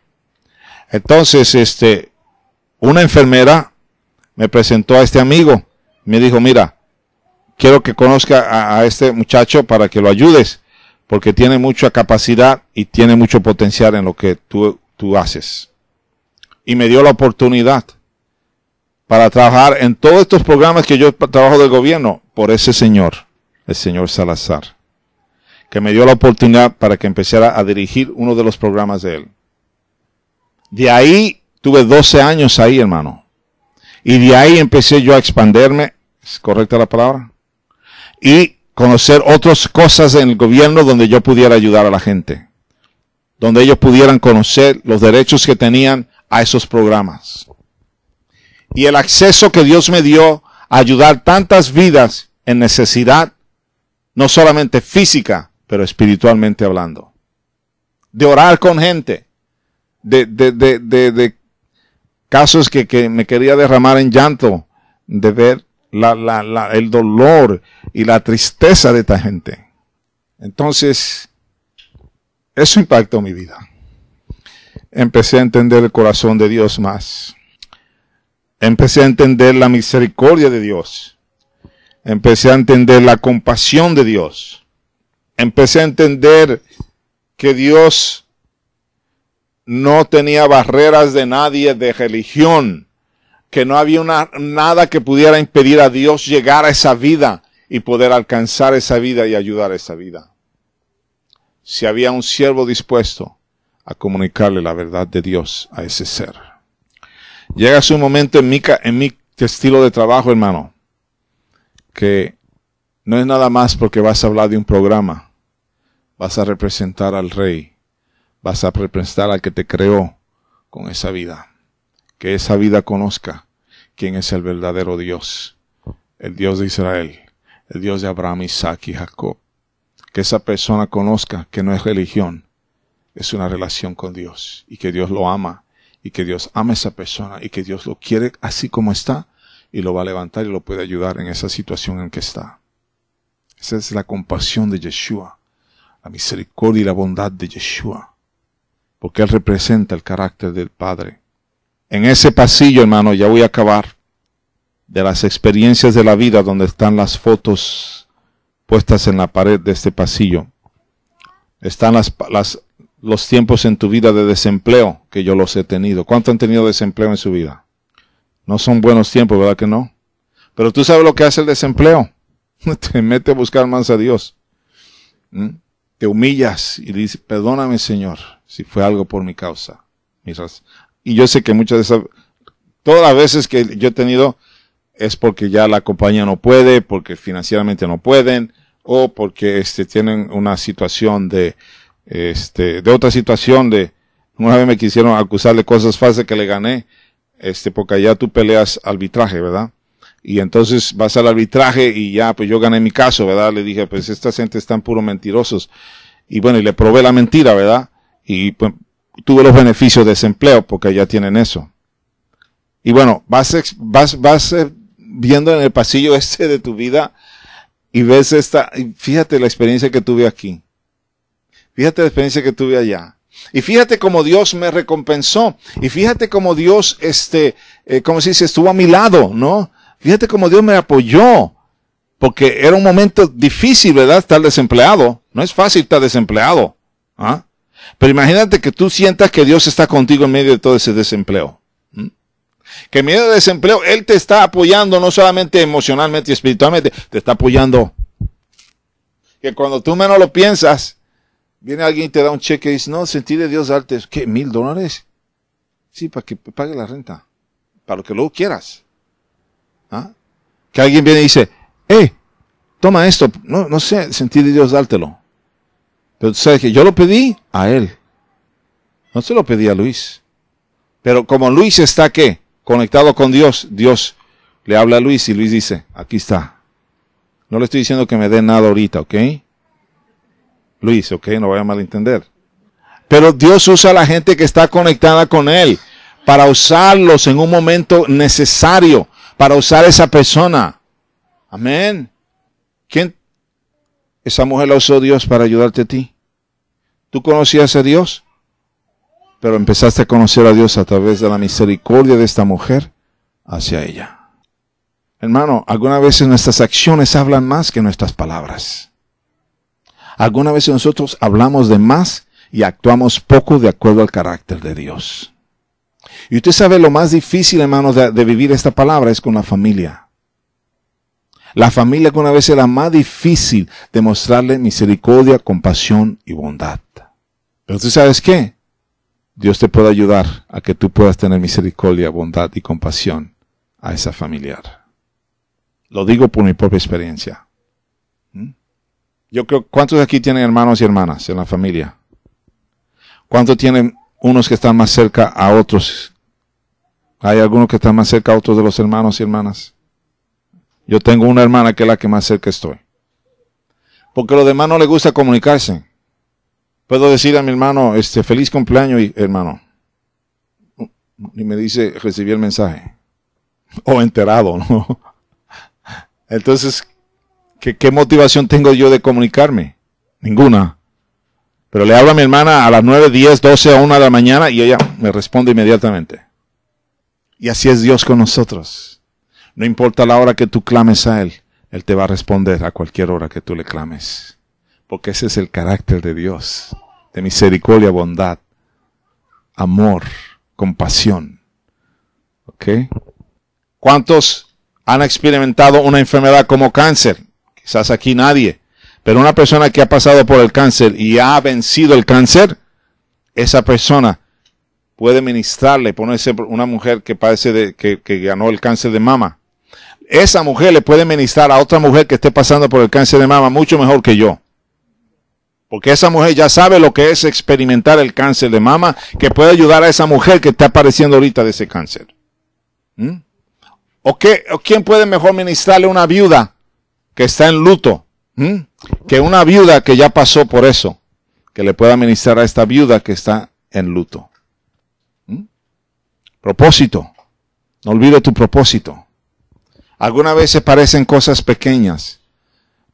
Entonces, este, una enfermera me presentó a este amigo. Me dijo, mira, quiero que conozca a, este muchacho para que lo ayudes, porque tiene mucha capacidad y tiene mucho potencial en lo que tú, tú haces. Y me dio la oportunidad para trabajar en todos estos programas que yo trabajo del gobierno por ese señor, el señor Salazar que me dio la oportunidad para que empezara a dirigir uno de los programas de él. De ahí tuve 12 años ahí, hermano. Y de ahí empecé yo a expanderme, ¿es correcta la palabra? Y conocer otras cosas en el gobierno donde yo pudiera ayudar a la gente. Donde ellos pudieran conocer los derechos que tenían a esos programas. Y el acceso que Dios me dio a ayudar tantas vidas en necesidad, no solamente física, pero espiritualmente hablando. De orar con gente. De, de, de, de casos que, me quería derramar en llanto. De ver la, el dolor y la tristeza de esta gente. Entonces, eso impactó mi vida. Empecé a entender el corazón de Dios más. Empecé a entender la misericordia de Dios. Empecé a entender la compasión de Dios empecé a entender que Dios no tenía barreras de nadie de religión, que no había nada que pudiera impedir a Dios llegar a esa vida y poder alcanzar esa vida y ayudar a esa vida. Si había un siervo dispuesto a comunicarle la verdad de Dios a ese ser. Llega su momento en en mi estilo de trabajo, hermano, que no es nada más porque vas a hablar de un programa vas a representar al Rey, vas a representar al que te creó con esa vida. Que esa vida conozca quién es el verdadero Dios, el Dios de Israel, el Dios de Abraham, Isaac y Jacob. Que esa persona conozca que no es religión, es una relación con Dios y que Dios lo ama y que Dios ama a esa persona y que Dios lo quiere así como está y lo va a levantar y lo puede ayudar en esa situación en que está. Esa es la compasión de Yeshua la misericordia y la bondad de Yeshua, porque Él representa el carácter del Padre. En ese pasillo, hermano, ya voy a acabar, de las experiencias de la vida donde están las fotos puestas en la pared de este pasillo. Están las, las, los tiempos en tu vida de desempleo, que yo los he tenido. ¿Cuánto han tenido desempleo en su vida? No son buenos tiempos, ¿verdad que no? Pero tú sabes lo que hace el desempleo. Te mete a buscar más a Dios. ¿Mm? te humillas y le dices, perdóname Señor, si fue algo por mi causa. Y yo sé que muchas de esas, todas las veces que yo he tenido, es porque ya la compañía no puede, porque financieramente no pueden, o porque este, tienen una situación de, este, de otra situación de, una vez me quisieron acusar de cosas falsas que le gané, este, porque allá tú peleas arbitraje, ¿verdad? y entonces vas al arbitraje y ya, pues yo gané mi caso, ¿verdad? Le dije, pues esta gente están puro mentirosos. Y bueno, y le probé la mentira, ¿verdad? Y pues, tuve los beneficios de desempleo porque ya tienen eso. Y bueno, vas, vas, vas eh, viendo en el pasillo este de tu vida y ves esta, y fíjate la experiencia que tuve aquí. Fíjate la experiencia que tuve allá. Y fíjate cómo Dios me recompensó. Y fíjate cómo Dios, este, eh, se dice, estuvo a mi lado, ¿no? Fíjate cómo Dios me apoyó, porque era un momento difícil, ¿verdad? Estar desempleado. No es fácil estar desempleado. ¿ah? Pero imagínate que tú sientas que Dios está contigo en medio de todo ese desempleo. Que en medio de desempleo Él te está apoyando no solamente emocionalmente y espiritualmente, te está apoyando. Que cuando tú menos lo piensas, viene alguien y te da un cheque y dice, no, sentí de Dios darte, ¿qué? ¿Mil dólares? Sí, para que pague la renta, para lo que luego quieras. ¿Ah? Que alguien viene y dice, eh, toma esto, no, no sé, Sentir de Dios dártelo. Pero tú sabes que yo lo pedí a él. No se lo pedí a Luis. Pero como Luis está qué? Conectado con Dios, Dios le habla a Luis y Luis dice, aquí está. No le estoy diciendo que me dé nada ahorita, ¿ok? Luis, ¿ok? No vaya a malentender. Pero Dios usa a la gente que está conectada con Él para usarlos en un momento necesario para usar esa persona. Amén. ¿Quién? Esa mujer la usó Dios para ayudarte a ti. Tú conocías a Dios, pero empezaste a conocer a Dios a través de la misericordia de esta mujer hacia ella. Hermano, algunas veces nuestras acciones hablan más que nuestras palabras. Algunas veces nosotros hablamos de más y actuamos poco de acuerdo al carácter de Dios. Y usted sabe lo más difícil, hermanos, de, de, vivir esta palabra es con la familia. La familia que una vez es la más difícil de mostrarle misericordia, compasión y bondad. Pero tú sabes qué? Dios te puede ayudar a que tú puedas tener misericordia, bondad y compasión a esa familiar. Lo digo por mi propia experiencia. ¿Mm? Yo creo, ¿cuántos de aquí tienen hermanos y hermanas en la familia? ¿Cuántos tienen unos que están más cerca a otros. Hay algunos que están más cerca a otros de los hermanos y hermanas. Yo tengo una hermana que es la que más cerca estoy. Porque a los demás no le gusta comunicarse. Puedo decir a mi hermano, este, feliz cumpleaños, hermano. Y me dice, recibí el mensaje. O enterado, ¿no? Entonces, ¿qué motivación tengo yo de comunicarme? Ninguna. Pero le hablo a mi hermana a las 9, 10, 12 o una de la mañana y ella me responde inmediatamente. Y así es Dios con nosotros. No importa la hora que tú clames a Él, Él te va a responder a cualquier hora que tú le clames. Porque ese es el carácter de Dios, de misericordia, bondad, amor, compasión. ¿Ok? ¿Cuántos han experimentado una enfermedad como cáncer? Quizás aquí nadie. Pero una persona que ha pasado por el cáncer y ha vencido el cáncer, esa persona puede ministrarle, ponerse una mujer que padece de, que, ganó el cáncer de mama. Esa mujer le puede ministrar a otra mujer que esté pasando por el cáncer de mama mucho mejor que yo. Porque esa mujer ya sabe lo que es experimentar el cáncer de mama, que puede ayudar a esa mujer que está apareciendo ahorita de ese cáncer. ¿Mm? ¿O, qué, ¿O quién puede mejor ministrarle a una viuda que está en luto ¿Mm? Que una viuda que ya pasó por eso, que le pueda ministrar a esta viuda que está en luto. ¿Mm? Propósito. No olvido tu propósito. Algunas veces parecen cosas pequeñas,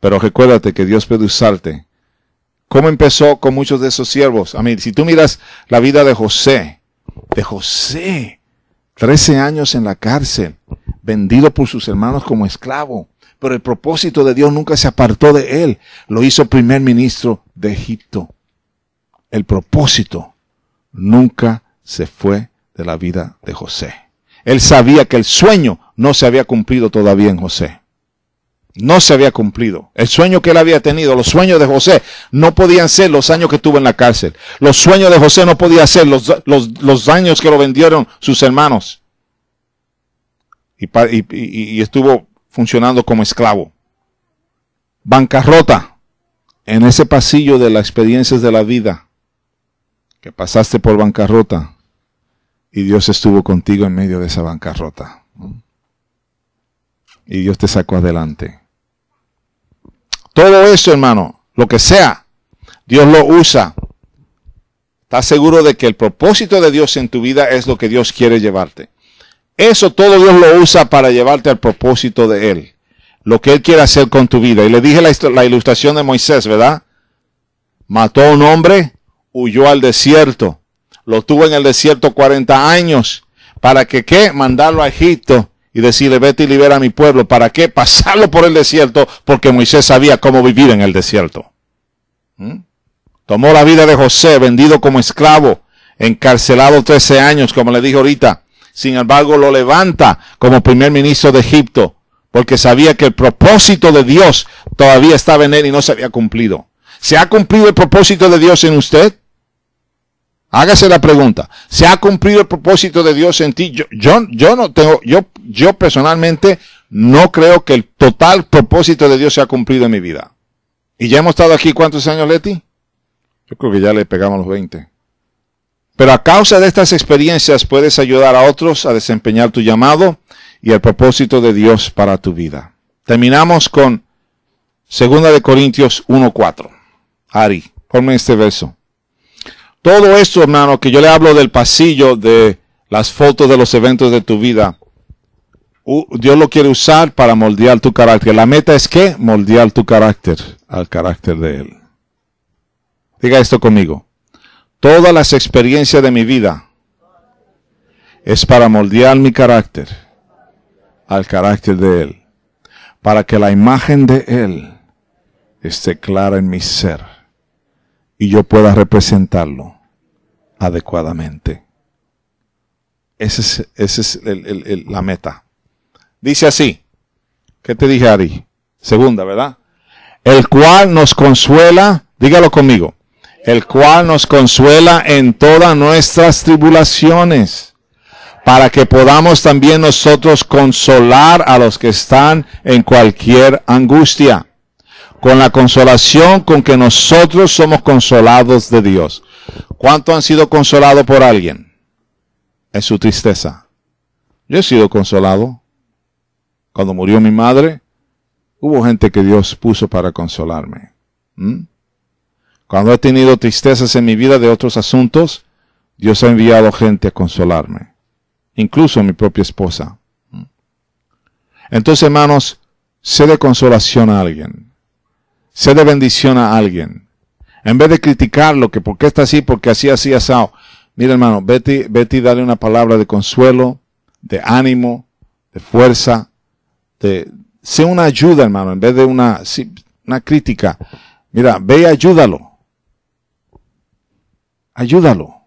pero recuérdate que Dios puede usarte. ¿Cómo empezó con muchos de esos siervos? A mí, si tú miras la vida de José, de José, 13 años en la cárcel, vendido por sus hermanos como esclavo, pero el propósito de Dios nunca se apartó de él. Lo hizo primer ministro de Egipto. El propósito nunca se fue de la vida de José. Él sabía que el sueño no se había cumplido todavía en José. No se había cumplido. El sueño que él había tenido, los sueños de José, no podían ser los años que tuvo en la cárcel. Los sueños de José no podían ser los, los, años que lo vendieron sus hermanos. y, y estuvo funcionando como esclavo. Bancarrota en ese pasillo de las experiencias de la vida, que pasaste por bancarrota y Dios estuvo contigo en medio de esa bancarrota. Y Dios te sacó adelante. Todo eso, hermano, lo que sea, Dios lo usa. Estás seguro de que el propósito de Dios en tu vida es lo que Dios quiere llevarte. Eso todo Dios lo usa para llevarte al propósito de Él. Lo que Él quiere hacer con tu vida. Y le dije la, ilustración de Moisés, ¿verdad? Mató a un hombre, huyó al desierto. Lo tuvo en el desierto 40 años. ¿Para que qué? Mandarlo a Egipto y decirle, vete y libera a mi pueblo. ¿Para qué? Pasarlo por el desierto, porque Moisés sabía cómo vivir en el desierto. ¿Mm? Tomó la vida de José, vendido como esclavo, encarcelado 13 años, como le dije ahorita sin embargo lo levanta como primer ministro de Egipto, porque sabía que el propósito de Dios todavía estaba en él y no se había cumplido. ¿Se ha cumplido el propósito de Dios en usted? Hágase la pregunta. ¿Se ha cumplido el propósito de Dios en ti? Yo, yo, yo no tengo, yo, yo personalmente no creo que el total propósito de Dios se ha cumplido en mi vida. Y ya hemos estado aquí cuántos años, Leti? Yo creo que ya le pegamos los 20. Pero a causa de estas experiencias puedes ayudar a otros a desempeñar tu llamado y el propósito de Dios para tu vida. Terminamos con 2 Corintios 1.4. Ari, ponme este verso. Todo esto, hermano, que yo le hablo del pasillo, de las fotos de los eventos de tu vida, Dios lo quiere usar para moldear tu carácter. La meta es que moldear tu carácter al carácter de Él. Diga esto conmigo. Todas las experiencias de mi vida es para moldear mi carácter al carácter de Él, para que la imagen de Él esté clara en mi ser y yo pueda representarlo adecuadamente. Esa es, ese es la meta. Dice así, ¿qué te dije Ari? Segunda, ¿verdad? El cual nos consuela, dígalo conmigo, el cual nos consuela en todas nuestras tribulaciones, para que podamos también nosotros consolar a los que están en cualquier angustia, con la consolación con que nosotros somos consolados de Dios. ¿Cuánto han sido consolados por alguien? En su tristeza. Yo he sido consolado. Cuando murió mi madre, hubo gente que Dios puso para consolarme. ¿Mm? Cuando he tenido tristezas en mi vida de otros asuntos, Dios ha enviado gente a consolarme, incluso mi propia esposa. Entonces, hermanos, sé de consolación a alguien, sé de bendición a alguien. En vez de criticarlo, que por qué está así, porque así, así, asado. Mira, hermano, betty betty dale una palabra de consuelo, de ánimo, de fuerza, de, sé una ayuda, hermano, en vez de una, una crítica. Mira, ve y ayúdalo. Ayúdalo.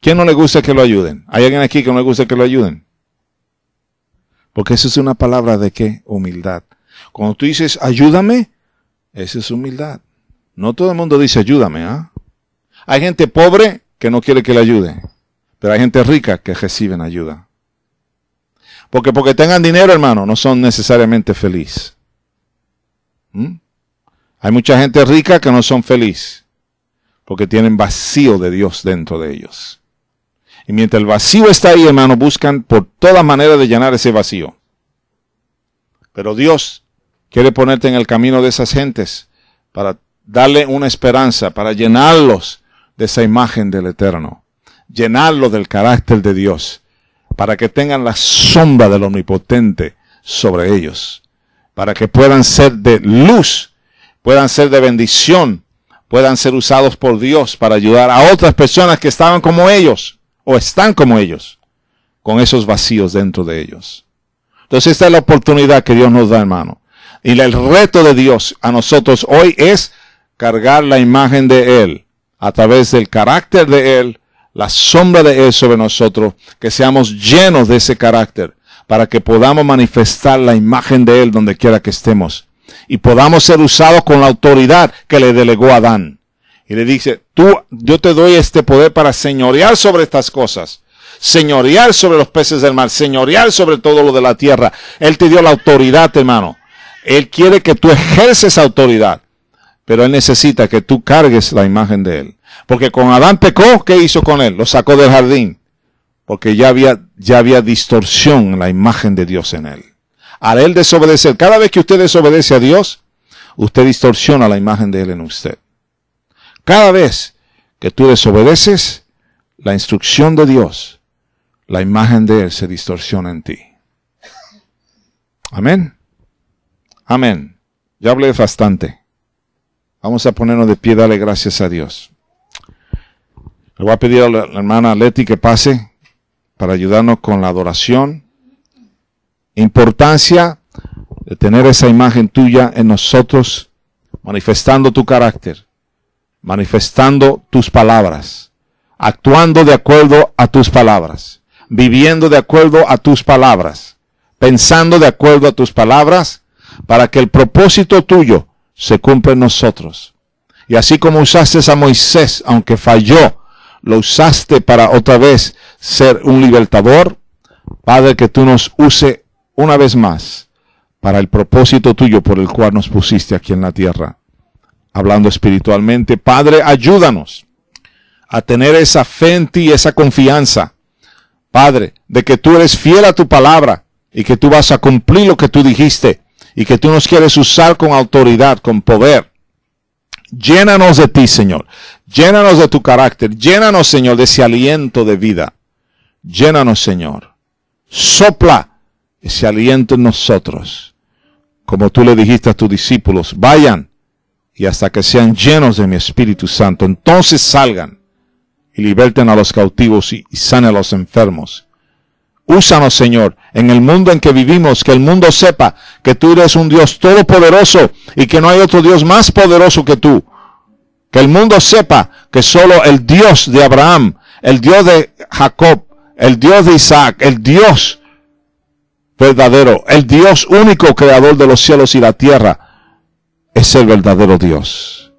¿Quién no le gusta que lo ayuden? ¿Hay alguien aquí que no le gusta que lo ayuden? Porque eso es una palabra de qué? Humildad. Cuando tú dices ayúdame, eso es humildad. No todo el mundo dice ayúdame, ¿ah? Hay gente pobre que no quiere que le ayude, pero hay gente rica que reciben ayuda. Porque porque tengan dinero, hermano, no son necesariamente felices. ¿Mm? Hay mucha gente rica que no son felices porque tienen vacío de Dios dentro de ellos. Y mientras el vacío está ahí, hermano, buscan por todas maneras de llenar ese vacío. Pero Dios quiere ponerte en el camino de esas gentes para darle una esperanza, para llenarlos de esa imagen del Eterno, llenarlos del carácter de Dios, para que tengan la sombra del Omnipotente sobre ellos, para que puedan ser de luz, puedan ser de bendición puedan ser usados por Dios para ayudar a otras personas que estaban como ellos o están como ellos, con esos vacíos dentro de ellos. Entonces esta es la oportunidad que Dios nos da, hermano. Y el reto de Dios a nosotros hoy es cargar la imagen de Él a través del carácter de Él, la sombra de Él sobre nosotros, que seamos llenos de ese carácter para que podamos manifestar la imagen de Él donde quiera que estemos y podamos ser usados con la autoridad que le delegó Adán. Y le dice, tú, yo te doy este poder para señorear sobre estas cosas, señorear sobre los peces del mar, señorear sobre todo lo de la tierra. Él te dio la autoridad, hermano. Él quiere que tú ejerces autoridad, pero él necesita que tú cargues la imagen de él. Porque con Adán pecó, ¿qué hizo con él? Lo sacó del jardín, porque ya había, ya había distorsión en la imagen de Dios en él. A él desobedecer, cada vez que usted desobedece a Dios, usted distorsiona la imagen de él en usted. Cada vez que tú desobedeces la instrucción de Dios, la imagen de él se distorsiona en ti. Amén. Amén. Ya hablé bastante. Vamos a ponernos de pie, darle gracias a Dios. Le voy a pedir a la hermana Leti que pase para ayudarnos con la adoración importancia de tener esa imagen tuya en nosotros, manifestando tu carácter, manifestando tus palabras, actuando de acuerdo a tus palabras, viviendo de acuerdo a tus palabras, pensando de acuerdo a tus palabras, para que el propósito tuyo se cumpla en nosotros. Y así como usaste a Moisés, aunque falló, lo usaste para otra vez ser un libertador, Padre, que tú nos use una vez más para el propósito tuyo por el cual nos pusiste aquí en la tierra. Hablando espiritualmente, Padre, ayúdanos a tener esa fe en ti, esa confianza, Padre, de que tú eres fiel a tu palabra y que tú vas a cumplir lo que tú dijiste y que tú nos quieres usar con autoridad, con poder. Llénanos de ti, Señor. Llénanos de tu carácter. Llénanos, Señor, de ese aliento de vida. Llénanos, Señor. Sopla ese aliento nosotros, como tú le dijiste a tus discípulos, vayan y hasta que sean llenos de mi Espíritu Santo, entonces salgan y liberten a los cautivos y, sane a los enfermos. Úsanos, Señor, en el mundo en que vivimos, que el mundo sepa que tú eres un Dios todopoderoso y que no hay otro Dios más poderoso que tú. Que el mundo sepa que solo el Dios de Abraham, el Dios de Jacob, el Dios de Isaac, el Dios verdadero, el Dios único creador de los cielos y la tierra, es el verdadero Dios.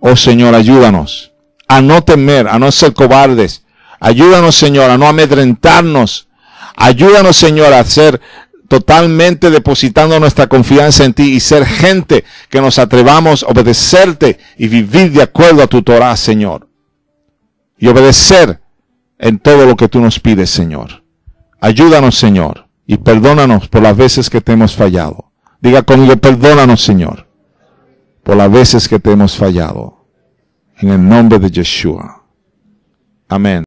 Oh Señor, ayúdanos a no temer, a no ser cobardes. Ayúdanos, Señor, a no amedrentarnos. Ayúdanos, Señor, a ser totalmente depositando nuestra confianza en ti y ser gente que nos atrevamos a obedecerte y vivir de acuerdo a tu Torah, Señor. Y obedecer en todo lo que tú nos pides, Señor. Ayúdanos, Señor y perdónanos por las veces que te hemos fallado. Diga conmigo, perdónanos Señor por las veces que te hemos fallado. En el nombre de Yeshua. Amén.